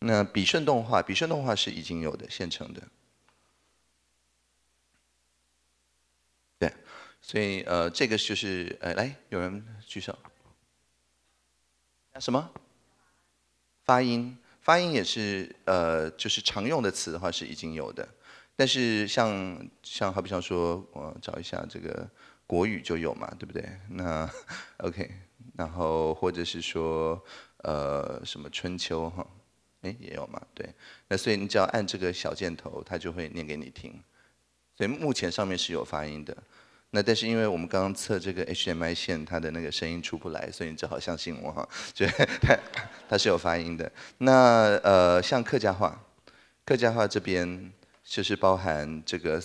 那笔顺动画，笔顺动画是已经有的，现成的。对，所以呃，这个就是呃，来，有人举手。什么？发音，发音也是呃，就是常用的词的话是已经有的，但是像像好比像说，我找一下这个国语就有嘛，对不对？那 OK，然后或者是说呃，什么春秋哈？哎，也有嘛？对，那所以你只要按这个小箭头，它就会念给你听。所以目前上面是有发音的，那但是因为我们刚刚测这个 HMI 线，它的那个声音出不来，所以你只好相信我哈，就 (laughs) 它它是有发音的。那呃，像客家话，客家话这边就是包含这个。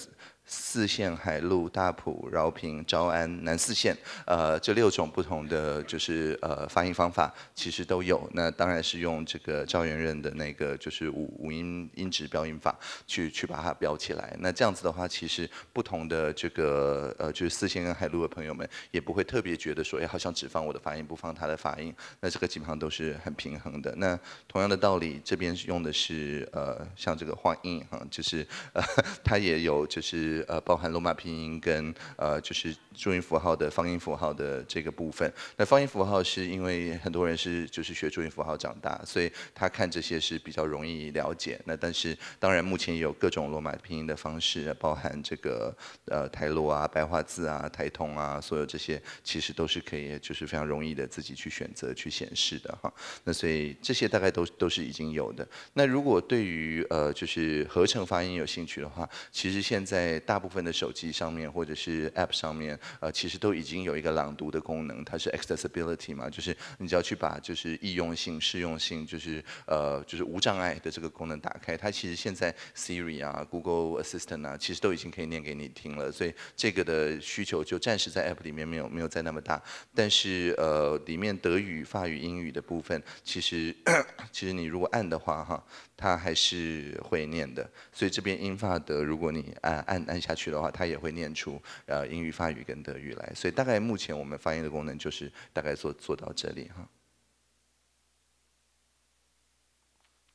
四线海陆大埔饶平诏安南四线，呃，这六种不同的就是呃发音方法其实都有。那当然是用这个赵元任的那个就是五五音音值标音法去去把它标起来。那这样子的话，其实不同的这个呃就是四线跟海陆的朋友们也不会特别觉得说，哎好像只放我的发音不放他的发音。那这个基本上都是很平衡的。那同样的道理，这边是用的是呃像这个画音哈，就是呃 (laughs) 它也有就是。呃，包含罗马拼音跟呃，就是注音符号的方音符号的这个部分。那方音符号是因为很多人是就是学注音符号长大，所以他看这些是比较容易了解。那但是当然，目前也有各种罗马拼音的方式，包含这个呃台罗啊、白话字啊、台通啊，所有这些其实都是可以，就是非常容易的自己去选择去显示的哈。那所以这些大概都都是已经有的。那如果对于呃就是合成发音有兴趣的话，其实现在。大部分的手机上面或者是 App 上面，呃，其实都已经有一个朗读的功能，它是 Accessibility 嘛，就是你只要去把就是易用性、适用性，就是呃，就是无障碍的这个功能打开，它其实现在 Siri 啊、Google Assistant 啊，其实都已经可以念给你听了，所以这个的需求就暂时在 App 里面没有没有再那么大，但是呃，里面德语、法语、英语的部分，其实 (coughs) 其实你如果按的话哈。他还是会念的，所以这边英法德，如果你按按按下去的话，它也会念出呃英语、法语跟德语来。所以大概目前我们发音的功能就是大概做做到这里哈。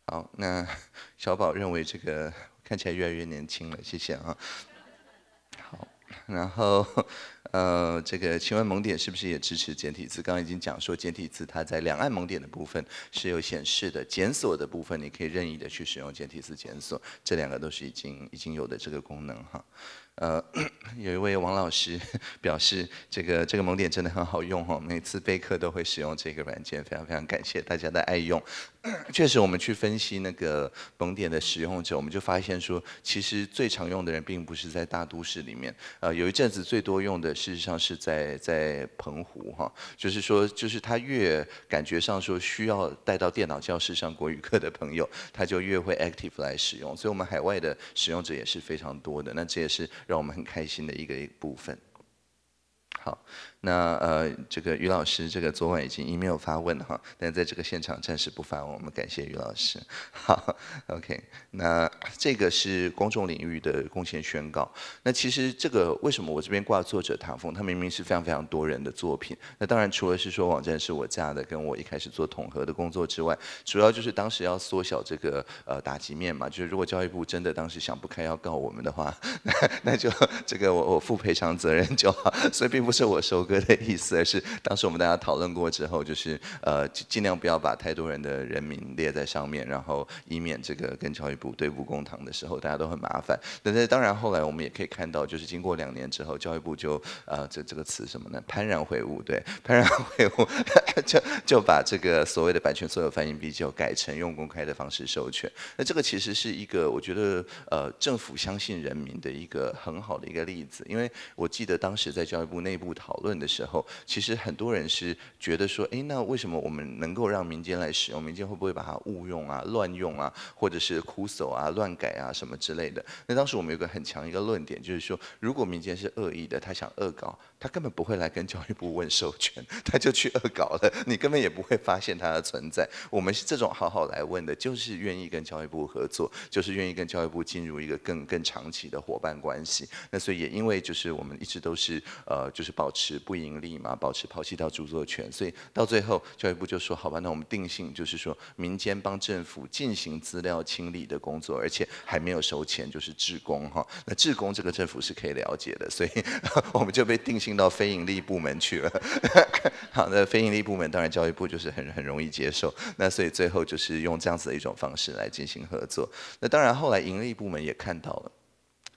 好，那小宝认为这个看起来越来越年轻了，谢谢啊。好，然后。呃，这个请问蒙点是不是也支持简体字？刚刚已经讲说，简体字它在两岸蒙点的部分是有显示的，检索的部分你可以任意的去使用简体字检索，这两个都是已经已经有的这个功能哈。呃，(coughs) 有一位王老师 (laughs) 表示，这个这个萌点真的很好用哈，每次备课都会使用这个软件，非常非常感谢大家的爱用。(coughs) 确实，我们去分析那个蒙点的使用者，我们就发现说，其实最常用的人并不是在大都市里面，呃，有一阵子最多用的，事实上是在在澎湖哈，就是说，就是他越感觉上说需要带到电脑教室上国语课的朋友，他就越会 active 来使用，所以，我们海外的使用者也是非常多的。那这也是。让我们很开心的一个一部分，好。那呃，这个于老师，这个昨晚已经 email 发问哈，但在这个现场暂时不发问。我们感谢于老师。好，OK。那这个是公众领域的贡献宣告。那其实这个为什么我这边挂作者唐峰，他明明是非常非常多人的作品。那当然除了是说网站是我架的，跟我一开始做统合的工作之外，主要就是当时要缩小这个呃打击面嘛。就是如果教育部真的当时想不开要告我们的话，(laughs) 那就这个我我负赔偿责任就好。所以并不是我收割。的意思，而是当时我们大家讨论过之后，就是呃，尽量不要把太多人的人名列在上面，然后以免这个跟教育部对簿公堂的时候大家都很麻烦。那在当然后来我们也可以看到，就是经过两年之后，教育部就呃这这个词什么呢？幡然悔悟，对，幡然悔悟，(laughs) 就就把这个所谓的版权所有翻译比较改成用公开的方式授权。那这个其实是一个我觉得呃政府相信人民的一个很好的一个例子，因为我记得当时在教育部内部讨论。的时候，其实很多人是觉得说，哎，那为什么我们能够让民间来使用？民间会不会把它误用啊、乱用啊，或者是枯手啊、乱改啊什么之类的？那当时我们有个很强一个论点，就是说，如果民间是恶意的，他想恶搞，他根本不会来跟教育部问授权，(laughs) 他就去恶搞了，你根本也不会发现他的存在。我们是这种好好来问的，就是愿意跟教育部合作，就是愿意跟教育部进入一个更更长期的伙伴关系。那所以也因为就是我们一直都是呃，就是保持。不盈利嘛，保持抛弃掉著作权，所以到最后教育部就说：“好吧，那我们定性就是说，民间帮政府进行资料清理的工作，而且还没有收钱，就是志工哈。那志工这个政府是可以了解的，所以我们就被定性到非盈利部门去了。(laughs) 好，那非盈利部门当然教育部就是很很容易接受。那所以最后就是用这样子的一种方式来进行合作。那当然后来盈利部门也看到了。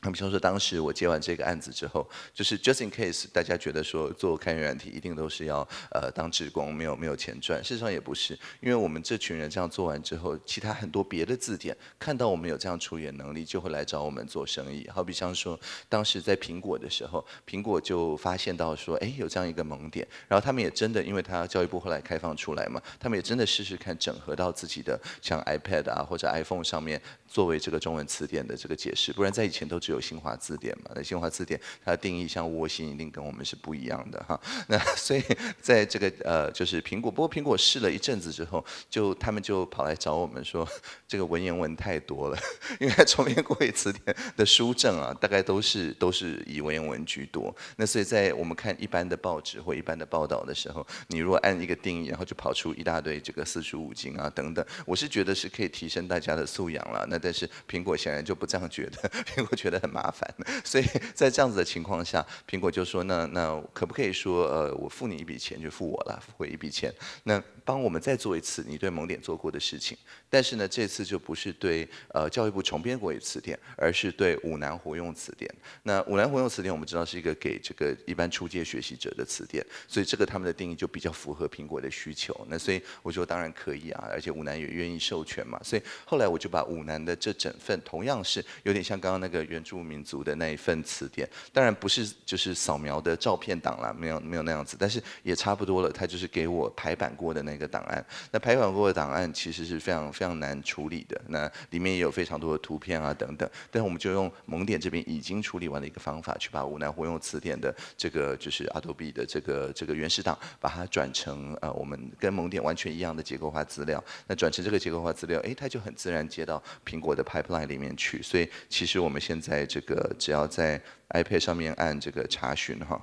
他们说说，当时我接完这个案子之后，就是 just in case，大家觉得说做开源软体一定都是要呃当职工，没有没有钱赚。事实上也不是，因为我们这群人这样做完之后，其他很多别的字典看到我们有这样出演能力，就会来找我们做生意。好比像说，当时在苹果的时候，苹果就发现到说，哎，有这样一个萌点，然后他们也真的，因为他教育部后来开放出来嘛，他们也真的试试看整合到自己的像 iPad 啊或者 iPhone 上面作为这个中文词典的这个解释，不然在以前都。有新华字典嘛？那新华字典它的定义像“窝心”，一定跟我们是不一样的哈。(laughs) 那所以在这个呃，就是苹果。不过苹果试了一阵子之后，就他们就跑来找我们说，这个文言文太多了，(laughs) 因为《重海》《国语词典》的书证啊，大概都是都是以文言文居多。那所以在我们看一般的报纸或一般的报道的时候，你如果按一个定义，然后就跑出一大堆这个四书五经啊等等，我是觉得是可以提升大家的素养了。那但是苹果显然就不这样觉得，(laughs) 苹果觉得。很麻烦，(laughs) 所以在这样子的情况下，苹果就说那那可不可以说，呃，我付你一笔钱就付我了，付我一笔钱，那帮我们再做一次你对蒙点做过的事情，但是呢，这次就不是对呃教育部重编过一次典，而是对五南活用词典。那五南活用词典我们知道是一个给这个一般初阶学习者的词典，所以这个他们的定义就比较符合苹果的需求。那所以我说当然可以啊，而且五南也愿意授权嘛，所以后来我就把五南的这整份，同样是有点像刚刚那个原。住民族的那一份词典，当然不是就是扫描的照片档啦，没有没有那样子，但是也差不多了。他就是给我排版过的那个档案。那排版过的档案其实是非常非常难处理的，那里面也有非常多的图片啊等等。但我们就用蒙点这边已经处理完的一个方法，去把无难活用词典的这个就是 Adobe 的这个这个原始档，把它转成呃我们跟蒙点完全一样的结构化资料。那转成这个结构化资料，哎，它就很自然接到苹果的 pipeline 里面去。所以其实我们现在在这个只要在 iPad 上面按这个查询哈，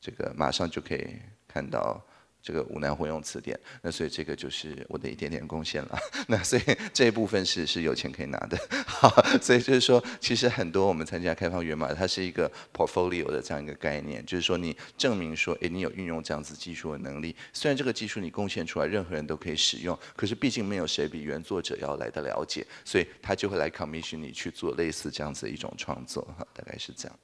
这个马上就可以看到。这个《五南活用词典》，那所以这个就是我的一点点贡献了。(laughs) 那所以这一部分是是有钱可以拿的。(laughs) 所以就是说，其实很多我们参加开放源码，它是一个 portfolio 的这样一个概念，就是说你证明说，哎，你有运用这样子技术的能力。虽然这个技术你贡献出来，任何人都可以使用，可是毕竟没有谁比原作者要来的了解，所以他就会来 commission 你去做类似这样子的一种创作，大概是这样。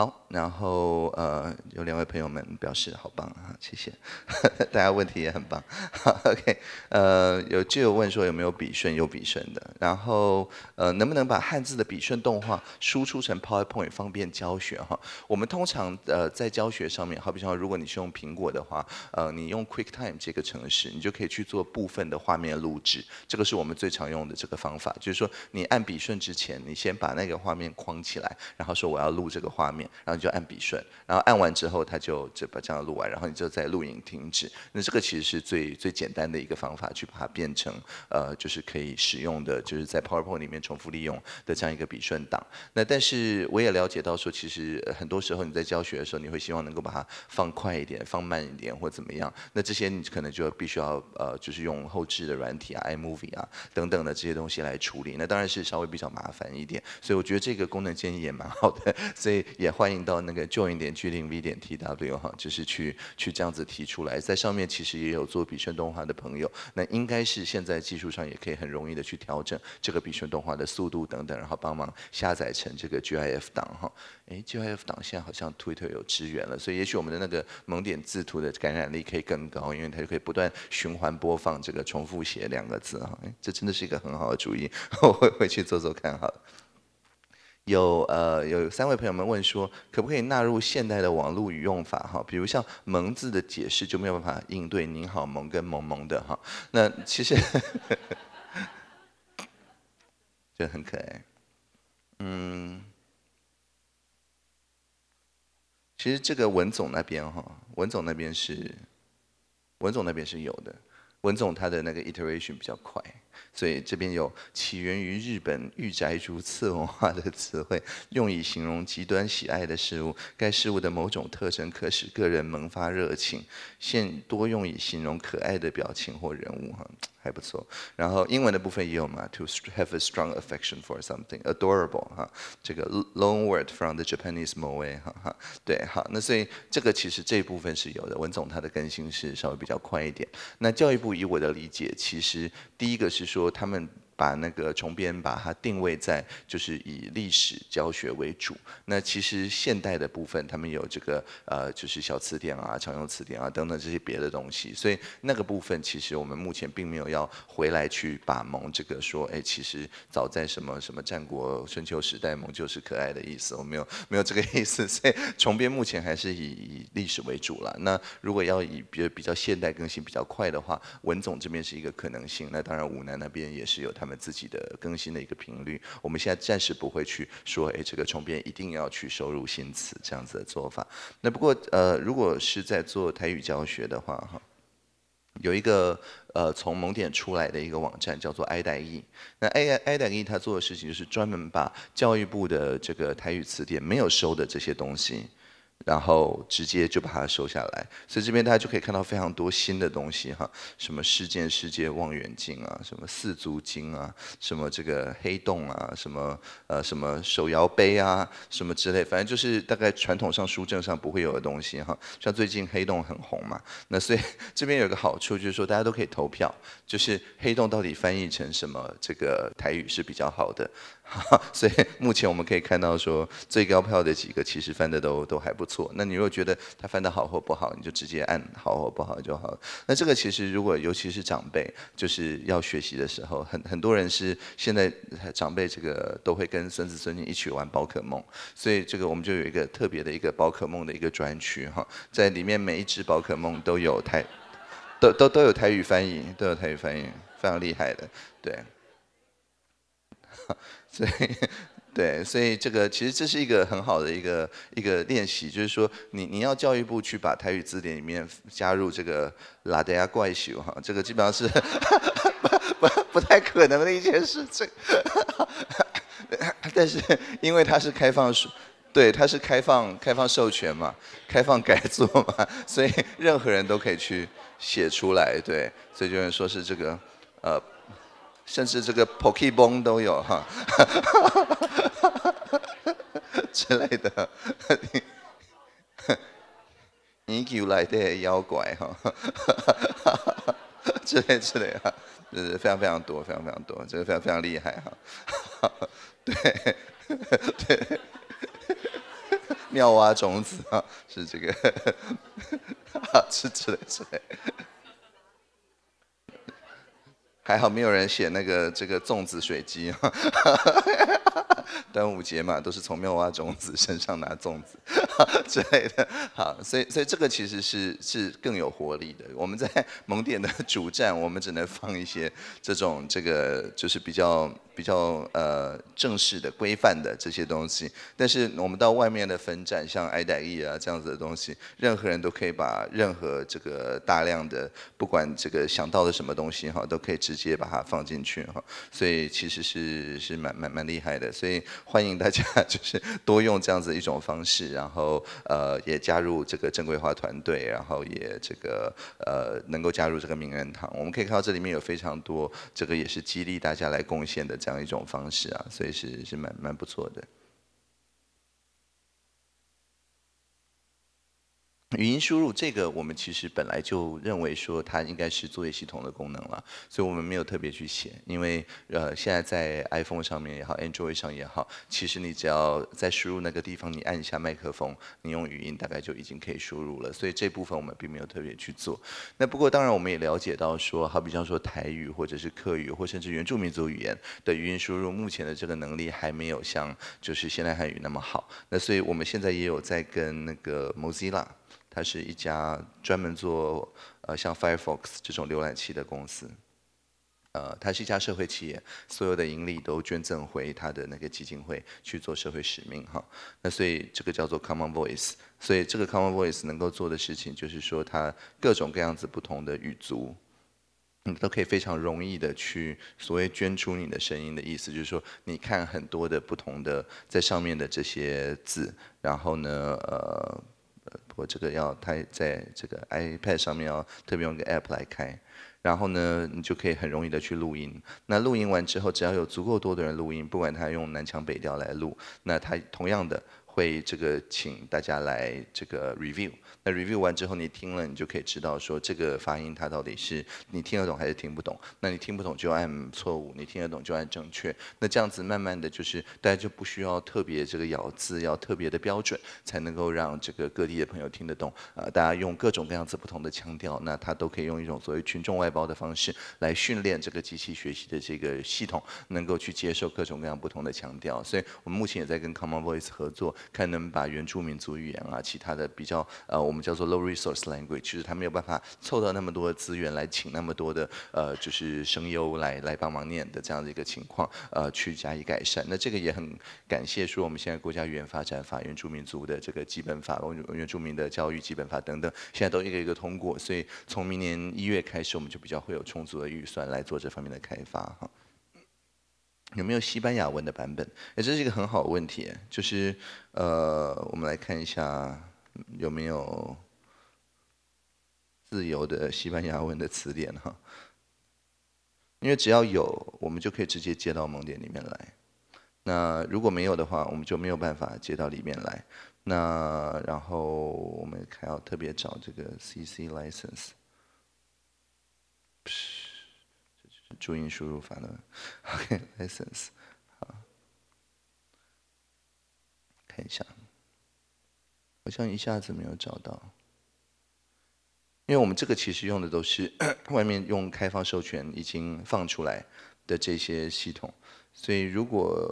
好，然后呃，有两位朋友们表示好棒啊，谢谢，(laughs) 大家问题也很棒。(laughs) OK，呃，有就有问说有没有笔顺有笔顺的，然后呃，能不能把汉字的笔顺动画输出成 PowerPoint 方便教学哈？我们通常呃在教学上面，好比说如果你是用苹果的话，呃，你用 QuickTime 这个程式，你就可以去做部分的画面录制，这个是我们最常用的这个方法，就是说你按笔顺之前，你先把那个画面框起来，然后说我要录这个画面。然后你就按笔顺，然后按完之后，他就就把这样录完，然后你就在录影停止。那这个其实是最最简单的一个方法，去把它变成呃，就是可以使用的，就是在 PowerPoint 里面重复利用的这样一个笔顺档。那但是我也了解到说，其实很多时候你在教学的时候，你会希望能够把它放快一点、放慢一点或怎么样。那这些你可能就必须要呃，就是用后置的软体啊、iMovie 啊等等的这些东西来处理。那当然是稍微比较麻烦一点。所以我觉得这个功能建议也蛮好的，所以也。欢迎到那个旧 n 点 G 零 V 点 T W 哈，就是去去这样子提出来，在上面其实也有做笔顺动画的朋友，那应该是现在技术上也可以很容易的去调整这个笔顺动画的速度等等，然后帮忙下载成这个 G I F 档哈。哎，G I F 档现在好像 Twitter 有支援了，所以也许我们的那个萌点字图的感染力可以更高，因为它就可以不断循环播放这个重复写两个字哈。这真的是一个很好的主意，(laughs) 我会回去做做看哈。有呃，有三位朋友们问说，可不可以纳入现代的网络语用法哈？比如像“萌”字的解释就没有办法应对“您好萌”跟“萌萌的”哈。那其实，(laughs) 就很可爱。嗯，其实这个文总那边哈，文总那边是，文总那边是有的。文总他的那个 iteration 比较快。所以这边有起源于日本御宅族次文化的词汇，用以形容极端喜爱的事物。该事物的某种特征可使个人萌发热情，现多用以形容可爱的表情或人物。哈。还不错，然后英文的部分也有嘛，to have a strong affection for something，adorable 哈，这个 loan word from the Japanese moe 哈哈，对，好，那所以这个其实这一部分是有的，文总他的更新是稍微比较快一点，那教育部以我的理解，其实第一个是说他们。把那个重编把它定位在就是以历史教学为主，那其实现代的部分他们有这个呃就是小词典啊常用词典啊等等这些别的东西，所以那个部分其实我们目前并没有要回来去把“蒙这个说，哎其实早在什么什么战国春秋时代“蒙就是可爱的意思，我没有没有这个意思，(laughs) 所以重编目前还是以以历史为主了。那如果要以比较比较现代更新比较快的话，文总这边是一个可能性，那当然武南那边也是有他们。我们自己的更新的一个频率，我们现在暂时不会去说，哎，这个重编一定要去收入新词这样子的做法。那不过，呃，如果是在做台语教学的话，哈，有一个呃从蒙点出来的一个网站叫做爱戴义。那爱爱戴义他做的事情就是专门把教育部的这个台语词典没有收的这些东西。然后直接就把它收下来，所以这边大家就可以看到非常多新的东西哈，什么事件世界望远镜啊，什么四足鲸啊，什么这个黑洞啊，什么呃什么手摇杯啊，什么之类，反正就是大概传统上书证上不会有的东西哈，像最近黑洞很红嘛，那所以这边有一个好处就是说大家都可以投票，就是黑洞到底翻译成什么这个台语是比较好的。(laughs) 所以目前我们可以看到，说最高票的几个其实翻的都都还不错。那你如果觉得他翻的好或不好，你就直接按好或不好就好了。那这个其实如果尤其是长辈，就是要学习的时候，很很多人是现在长辈这个都会跟孙子孙女一起玩宝可梦，所以这个我们就有一个特别的一个宝可梦的一个专区哈，在里面每一只宝可梦都有台都都都有台语翻译，都有台语翻译，非常厉害的，对。对，(laughs) 对，所以这个其实这是一个很好的一个一个练习，就是说你你要教育部去把台语字典里面加入这个拉德亚怪秀哈，这个基本上是 (laughs) 不不太可能的一件事情，(laughs) 但是因为它是开放书。对，它是开放开放授权嘛，开放改作嘛，所以任何人都可以去写出来，对，所以就是说是这个呃。甚至这个 Pokémon 都有哈，(laughs) 之类的，你叫来的妖怪哈，哈哈哈哈哈，之类之类哈，就是非常非常多，非常非常多，这个非常非常厉害哈，对 (laughs) 对，(laughs) 妙蛙种子啊，是这个，是之类之类。还好没有人写那个这个粽子水鸡，(laughs) 端午节嘛，都是从妙蛙种子身上拿粽子 (laughs) 之类的，好，所以所以这个其实是是更有活力的。我们在蒙点的主站，我们只能放一些这种这个就是比较比较呃正式的规范的这些东西。但是我们到外面的分站，像爱戴义啊这样子的东西，任何人都可以把任何这个大量的不管这个想到的什么东西哈，都可以直。直接把它放进去哈，所以其实是是蛮蛮蛮厉害的，所以欢迎大家就是多用这样子一种方式，然后呃也加入这个正规化团队，然后也这个呃能够加入这个名人堂。我们可以看到这里面有非常多，这个也是激励大家来贡献的这样一种方式啊，所以是是蛮蛮不错的。语音输入这个，我们其实本来就认为说它应该是作业系统的功能了，所以我们没有特别去写，因为呃，现在在 iPhone 上面也好，Android 上也好，其实你只要在输入那个地方，你按一下麦克风，你用语音大概就已经可以输入了，所以这部分我们并没有特别去做。那不过当然我们也了解到说，好比像说台语或者是客语或甚至原住民族语言的语音输入，目前的这个能力还没有像就是现代汉语那么好。那所以我们现在也有在跟那个 Mozilla。它是一家专门做呃像 Firefox 这种浏览器的公司，呃，它是一家社会企业，所有的盈利都捐赠回它的那个基金会去做社会使命哈。那所以这个叫做 Common Voice，所以这个 Common Voice 能够做的事情就是说，它各种各样子不同的语族，你都可以非常容易的去所谓捐出你的声音的意思，就是说你看很多的不同的在上面的这些字，然后呢，呃。我这个要他在这个 iPad 上面，要特别用个 App 来开。然后呢，你就可以很容易的去录音。那录音完之后，只要有足够多的人录音，不管他用南腔北调来录，那他同样的会这个请大家来这个 Review。那 review 完之后，你听了，你就可以知道说这个发音它到底是你听得懂还是听不懂。那你听不懂就按错误，你听得懂就按正确。那这样子慢慢的就是大家就不需要特别这个咬字要特别的标准，才能够让这个各地的朋友听得懂。呃，大家用各种各样子不同的腔调，那他都可以用一种所谓群众外包的方式来训练这个机器学习的这个系统，能够去接受各种各样不同的腔调。所以我们目前也在跟 Common Voice 合作，看能把原住民族语言啊，其他的比较呃。我们叫做 low resource language，其实他没有办法凑到那么多的资源来请那么多的呃，就是声优来来帮忙念的这样的一个情况，呃，去加以改善。那这个也很感谢说我们现在国家语言发展法、原住民族的这个基本法、原原住民的教育基本法等等，现在都一个一个通过，所以从明年一月开始，我们就比较会有充足的预算来做这方面的开发哈。有没有西班牙文的版本？哎，这是一个很好的问题，就是呃，我们来看一下。有没有自由的西班牙文的词典哈？因为只要有，我们就可以直接接到蒙点里面来。那如果没有的话，我们就没有办法接到里面来。那然后我们还要特别找这个 CC license，是，注音输入法的，(laughs) OK license 好，看一下。好像一下子没有找到，因为我们这个其实用的都是 (coughs) 外面用开放授权已经放出来的这些系统。所以如果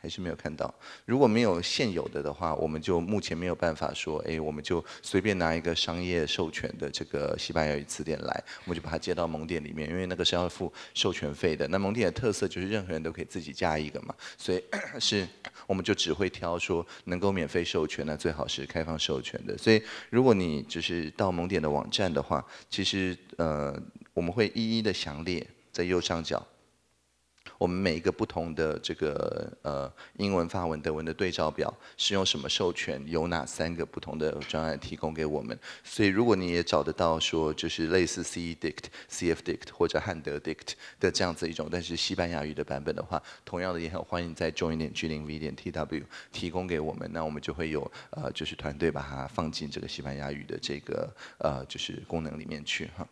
还是没有看到，如果没有现有的的话，我们就目前没有办法说，哎，我们就随便拿一个商业授权的这个西班牙语词典来，我们就把它接到蒙点里面，因为那个是要付授权费的。那蒙点的特色就是任何人都可以自己加一个嘛，所以 (clears throat) 是，我们就只会挑说能够免费授权的，最好是开放授权的。所以如果你就是到蒙点的网站的话，其实呃我们会一一的详列在右上角。我们每一个不同的这个呃英文、法文、德文的对照表是用什么授权？有哪三个不同的专案提供给我们？所以如果你也找得到说就是类似 CEdict、CFdict 或者汉德 dict 的这样子一种，但是西班牙语的版本的话，同样的也很欢迎在 join. g 灵 v. 点 tw 提供给我们，那我们就会有呃就是团队把它放进这个西班牙语的这个呃就是功能里面去哈。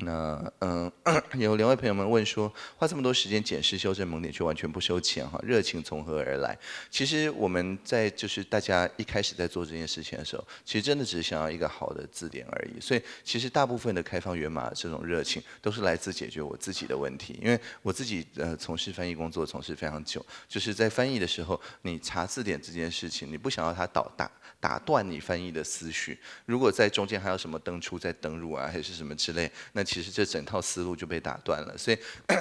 那嗯，(clears throat) 有两位朋友们问说，花这么多时间检视、修正蒙点，却完全不收钱哈，热情从何而来？其实我们在就是大家一开始在做这件事情的时候，其实真的只是想要一个好的字典而已。所以其实大部分的开放源码这种热情，都是来自解决我自己的问题。因为我自己呃从事翻译工作从事非常久，就是在翻译的时候，你查字典这件事情，你不想要它倒打打断你翻译的思绪。如果在中间还有什么登出、再登入啊，还是什么之类那。其实这整套思路就被打断了，所以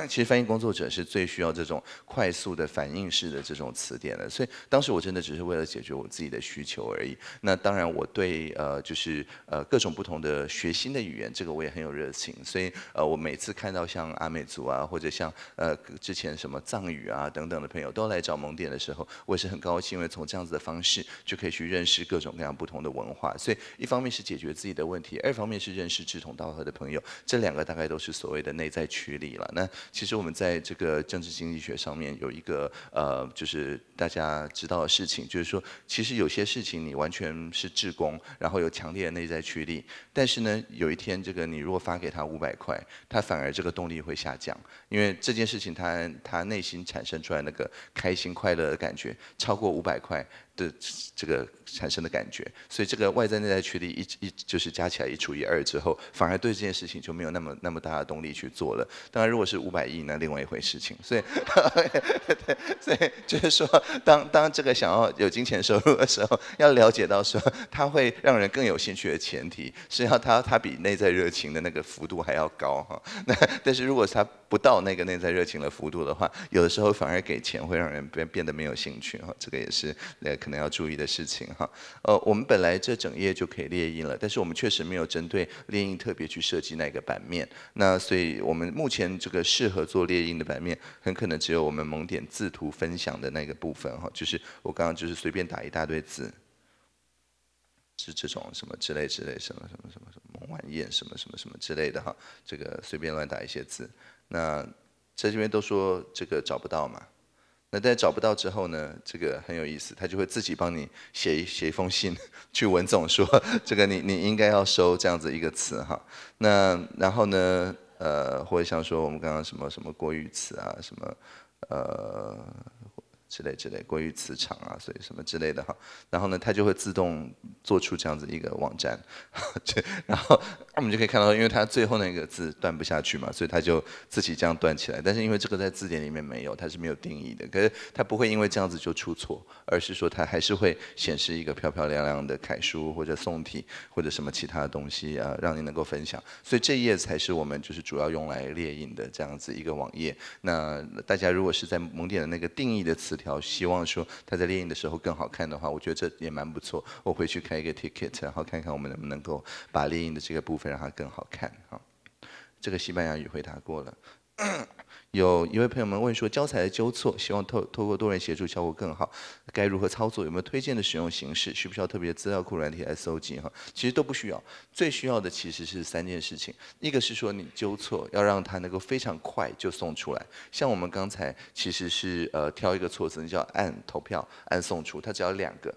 其实翻译工作者是最需要这种快速的反应式的这种词典的。所以当时我真的只是为了解决我自己的需求而已。那当然，我对呃就是呃各种不同的学新的语言，这个我也很有热情。所以呃我每次看到像阿美族啊，或者像呃之前什么藏语啊等等的朋友都来找蒙点的时候，我也是很高兴，因为从这样子的方式就可以去认识各种各样不同的文化。所以一方面是解决自己的问题，二方面是认识志同道合的朋友。这两个大概都是所谓的内在驱力了。那其实我们在这个政治经济学上面有一个呃，就是大家知道的事情，就是说，其实有些事情你完全是自宫，然后有强烈的内在驱力，但是呢，有一天这个你如果发给他五百块，他反而这个动力会下降，因为这件事情他他内心产生出来那个开心快乐的感觉超过五百块。的这个产生的感觉，所以这个外在、内在驱力一一就是加起来一除以二之后，反而对这件事情就没有那么那么大的动力去做了。当然，如果是五百亿，那另外一回事情。所以，对，(laughs) 所以就是说，当当这个想要有金钱收入的时候，要了解到说，它会让人更有兴趣的前提是要它它比内在热情的那个幅度还要高哈。那但是如果它不到那个内在热情的幅度的话，有的时候反而给钱会让人变变得没有兴趣哈。这个也是呃。可能要注意的事情哈，呃，我们本来这整页就可以列印了，但是我们确实没有针对列印特别去设计那个版面。那所以我们目前这个适合做列印的版面，很可能只有我们蒙点字图分享的那个部分哈，就是我刚刚就是随便打一大堆字，是这种什么之类之类，什么什么什么什么晚宴什么什么什么之类的哈，这个随便乱打一些字。那在这边都说这个找不到嘛？那在找不到之后呢？这个很有意思，他就会自己帮你写一写一封信，去文总说这个你你应该要收这样子一个词哈。那然后呢，呃，或者像说我们刚刚什么什么国语词啊，什么呃之类之类国语磁场啊，所以什么之类的哈。然后呢，他就会自动。做出这样子一个网站，(laughs) 然后我们就可以看到，因为它最后那个字断不下去嘛，所以他就自己这样断起来。但是因为这个在字典里面没有，它是没有定义的，可是它不会因为这样子就出错，而是说它还是会显示一个漂漂亮亮的楷书或者宋体或者什么其他的东西啊，让你能够分享。所以这一页才是我们就是主要用来猎印的这样子一个网页。那大家如果是在蒙点的那个定义的词条，希望说它在猎印的时候更好看的话，我觉得这也蛮不错。我回去。开一个 ticket，然后看看我们能不能够把丽影的这个部分让它更好看。哈，这个西班牙语回答过了。(coughs) 有一位朋友们问说，教材的纠错，希望透透过多人协助效果更好，该如何操作？有没有推荐的使用形式？需不需要特别资料库软体来搜集？哈，其实都不需要。最需要的其实是三件事情，一个是说你纠错要让它能够非常快就送出来。像我们刚才其实是呃挑一个措辞，你就要按投票按送出，它只要两个。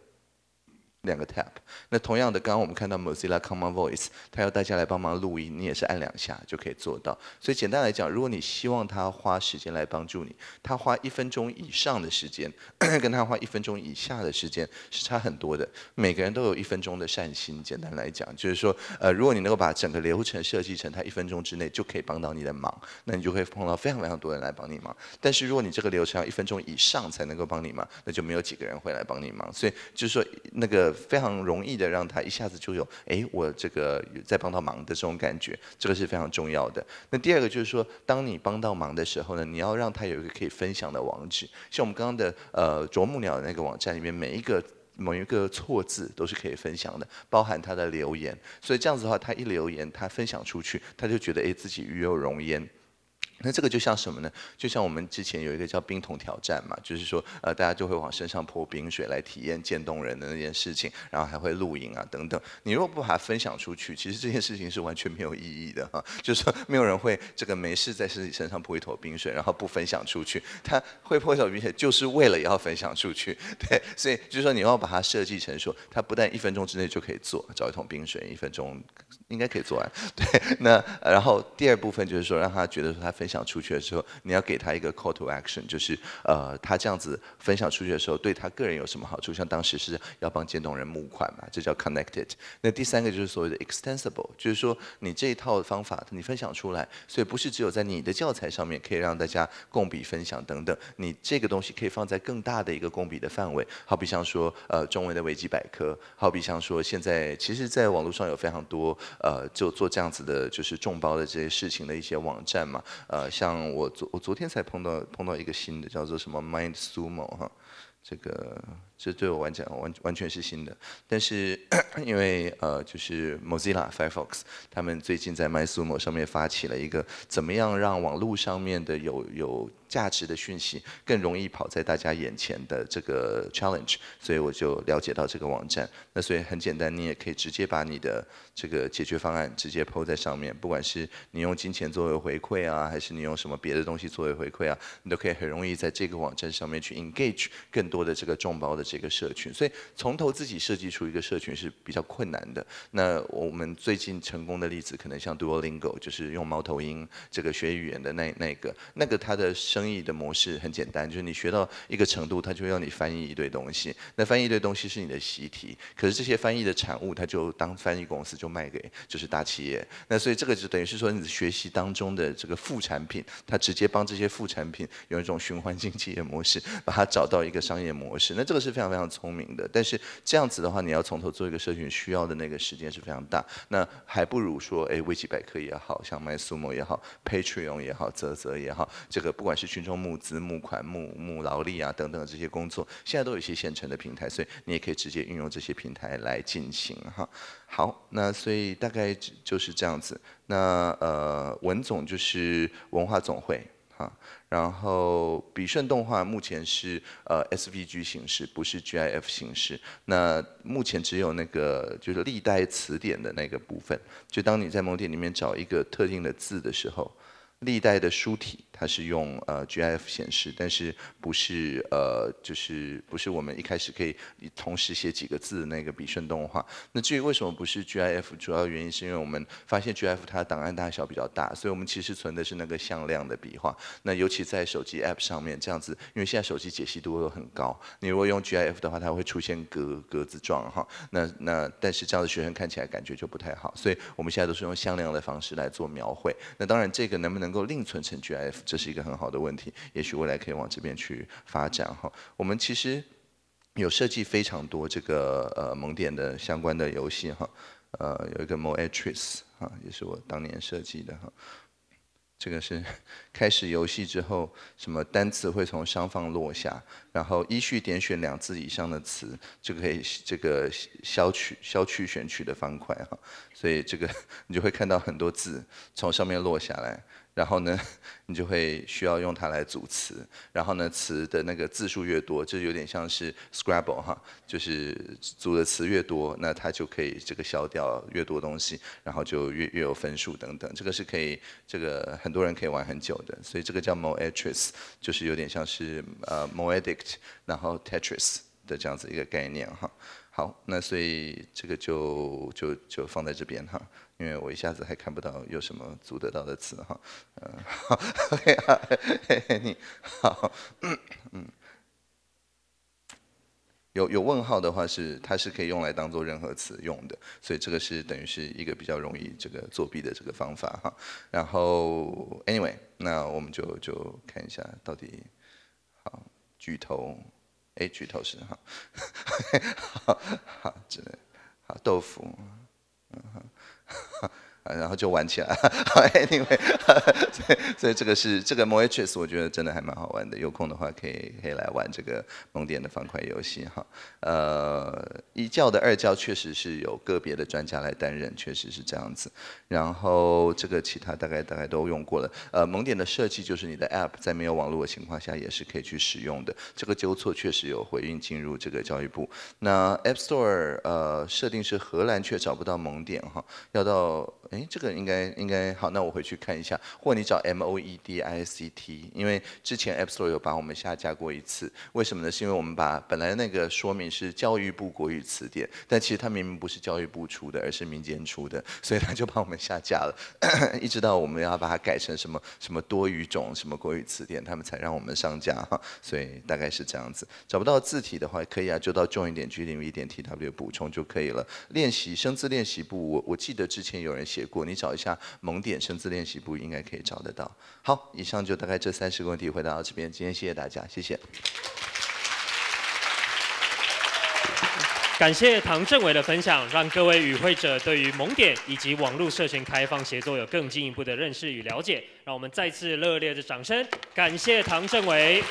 两个 tap，那同样的，刚刚我们看到 Mozilla Common Voice，他要大家来帮忙录音，你也是按两下就可以做到。所以简单来讲，如果你希望他花时间来帮助你，他花一分钟以上的时间，(clears throat) 跟他花一分钟以下的时间是差很多的。每个人都有一分钟的善心。简单来讲，就是说，呃，如果你能够把整个流程设计成他一分钟之内就可以帮到你的忙，那你就会碰到非常非常多人来帮你忙。但是如果你这个流程要一分钟以上才能够帮你忙，那就没有几个人会来帮你忙。所以就是说那个。非常容易的让他一下子就有，哎，我这个在帮到忙的这种感觉，这个是非常重要的。那第二个就是说，当你帮到忙的时候呢，你要让他有一个可以分享的网址，像我们刚刚的呃啄木鸟的那个网站里面，每一个某一个错字都是可以分享的，包含他的留言。所以这样子的话，他一留言，他分享出去，他就觉得哎自己与有荣焉。那这个就像什么呢？就像我们之前有一个叫冰桶挑战嘛，就是说呃，大家就会往身上泼冰水来体验渐冻人的那件事情，然后还会露营啊等等。你如果不把它分享出去，其实这件事情是完全没有意义的哈。就是说没有人会这个没事在自己身上泼一桶冰水，然后不分享出去。他会泼一桶冰水，就是为了要分享出去。对，所以就是说你要把它设计成说，它不但一分钟之内就可以做，找一桶冰水，一分钟应该可以做完。(laughs) 对，那然后第二部分就是说让他觉得说他分享。想出去的时候，你要给他一个 call to action，就是呃，他这样子分享出去的时候，对他个人有什么好处？像当时是要帮渐冻人募款嘛，这叫 connected。那第三个就是所谓的 extensible，就是说你这一套方法你分享出来，所以不是只有在你的教材上面可以让大家共笔分享等等，你这个东西可以放在更大的一个共笔的范围。好比像说呃中文的维基百科，好比像说现在其实，在网络上有非常多呃就做这样子的，就是众包的这些事情的一些网站嘛。呃，像我昨我昨天才碰到碰到一个新的，叫做什么 Mind Sumo 哈，这个。这对我完全完完全是新的，但是 (coughs) 因为呃就是 Mozilla、Firefox 他们最近在 MySumo 上面发起了一个怎么样让网络上面的有有价值的讯息更容易跑在大家眼前的这个 challenge，所以我就了解到这个网站。那所以很简单，你也可以直接把你的这个解决方案直接抛在上面，不管是你用金钱作为回馈啊，还是你用什么别的东西作为回馈啊，你都可以很容易在这个网站上面去 engage 更多的这个众包的。一个社群，所以从头自己设计出一个社群是比较困难的。那我们最近成功的例子，可能像 Duolingo，就是用猫头鹰这个学语言的那那个，那个它的生意的模式很简单，就是你学到一个程度，它就要你翻译一堆东西。那翻译一堆东西是你的习题，可是这些翻译的产物，它就当翻译公司就卖给就是大企业。那所以这个就等于是说，你学习当中的这个副产品，它直接帮这些副产品用一种循环经济的模式，把它找到一个商业模式。那这个是。非常非常聪明的，但是这样子的话，你要从头做一个社群，需要的那个时间是非常大。那还不如说，哎，维基百科也好，像 MySumo 也好，Patreon 也好，泽泽也好，这个不管是群众募资、募款、募募劳力啊等等这些工作，现在都有一些现成的平台，所以你也可以直接运用这些平台来进行哈。好，那所以大概就是这样子。那呃，文总就是文化总会。啊，然后笔顺动画目前是呃 SVG 形式，不是 GIF 形式。那目前只有那个就是历代词典的那个部分，就当你在某点里面找一个特定的字的时候，历代的书体。它是用呃 GIF 显示，但是不是呃就是不是我们一开始可以同时写几个字的那个笔顺动画。那至于为什么不是 GIF，主要原因是因为我们发现 GIF 它档案大小比较大，所以我们其实存的是那个向量的笔画。那尤其在手机 App 上面，这样子，因为现在手机解析度又很高，你如果用 GIF 的话，它会出现格格子状哈。那那但是这样的学生看起来感觉就不太好，所以我们现在都是用向量的方式来做描绘。那当然这个能不能够另存成 GIF？这是一个很好的问题，也许未来可以往这边去发展哈。我们其实有设计非常多这个呃萌点的相关的游戏哈。呃，有一个 More a t t r i t e s 哈，也是我当年设计的哈。这个是开始游戏之后，什么单词会从上方落下，然后依序点选两字以上的词，就可以这个消去消去选取的方块哈。所以这个 (laughs) 你就会看到很多字从上面落下来。然后呢，(laughs) 你就会需要用它来组词。然后呢，词的那个字数越多，就有点像是 Scrabble 哈，就是组的词越多，那它就可以这个消掉越多东西，然后就越越有分数等等。这个是可以这个很多人可以玩很久的，所以这个叫 m o a e t e r i s 就是有点像是呃 m o e d d i c t 然后 Tetris 的这样子一个概念哈。好，那所以这个就就就放在这边哈，因为我一下子还看不到有什么组得到的词哈，嗯，好，你，好，嗯，有有问号的话是它是可以用来当做任何词用的，所以这个是等于是一个比较容易这个作弊的这个方法哈。然后，anyway，那我们就就看一下到底，好，巨头。哎，举头是哈，好好之类，好豆腐，嗯哈。然后就玩起来。a n y w a y 所以所以这个是这个 m o h e t r e s s 我觉得真的还蛮好玩的。有空的话可以可以来玩这个蒙点的方块游戏哈。呃，一教的二教确实是有个别的专家来担任，确实是这样子。然后这个其他大概大概都用过了。呃，蒙点的设计就是你的 App 在没有网络的情况下也是可以去使用的。这个纠错确实有回应进入这个教育部。那 App Store 呃设定是荷兰却找不到蒙点哈，要到。哎，这个应该应该好，那我回去看一下，或你找 M O E D I C T，因为之前 App Store 有把我们下架过一次，为什么呢？是因为我们把本来那个说明是教育部国语词典，但其实它明明不是教育部出的，而是民间出的，所以他就把我们下架了，(coughs) 一直到我们要把它改成什么什么多语种什么国语词典，他们才让我们上架，哈。所以大概是这样子。找不到字体的话，可以啊，就到重一点 G L V 点 T W 补充就可以了。练习生字练习簿，我我记得之前有人写。果你找一下萌点生字练习簿，应该可以找得到。好，以上就大概这三十个问题回答到这边。今天谢谢大家，谢谢。感谢唐政委的分享，让各位与会者对于萌点以及网络社群开放协作有更进一步的认识与了解。让我们再次热烈的掌声，感谢唐政委。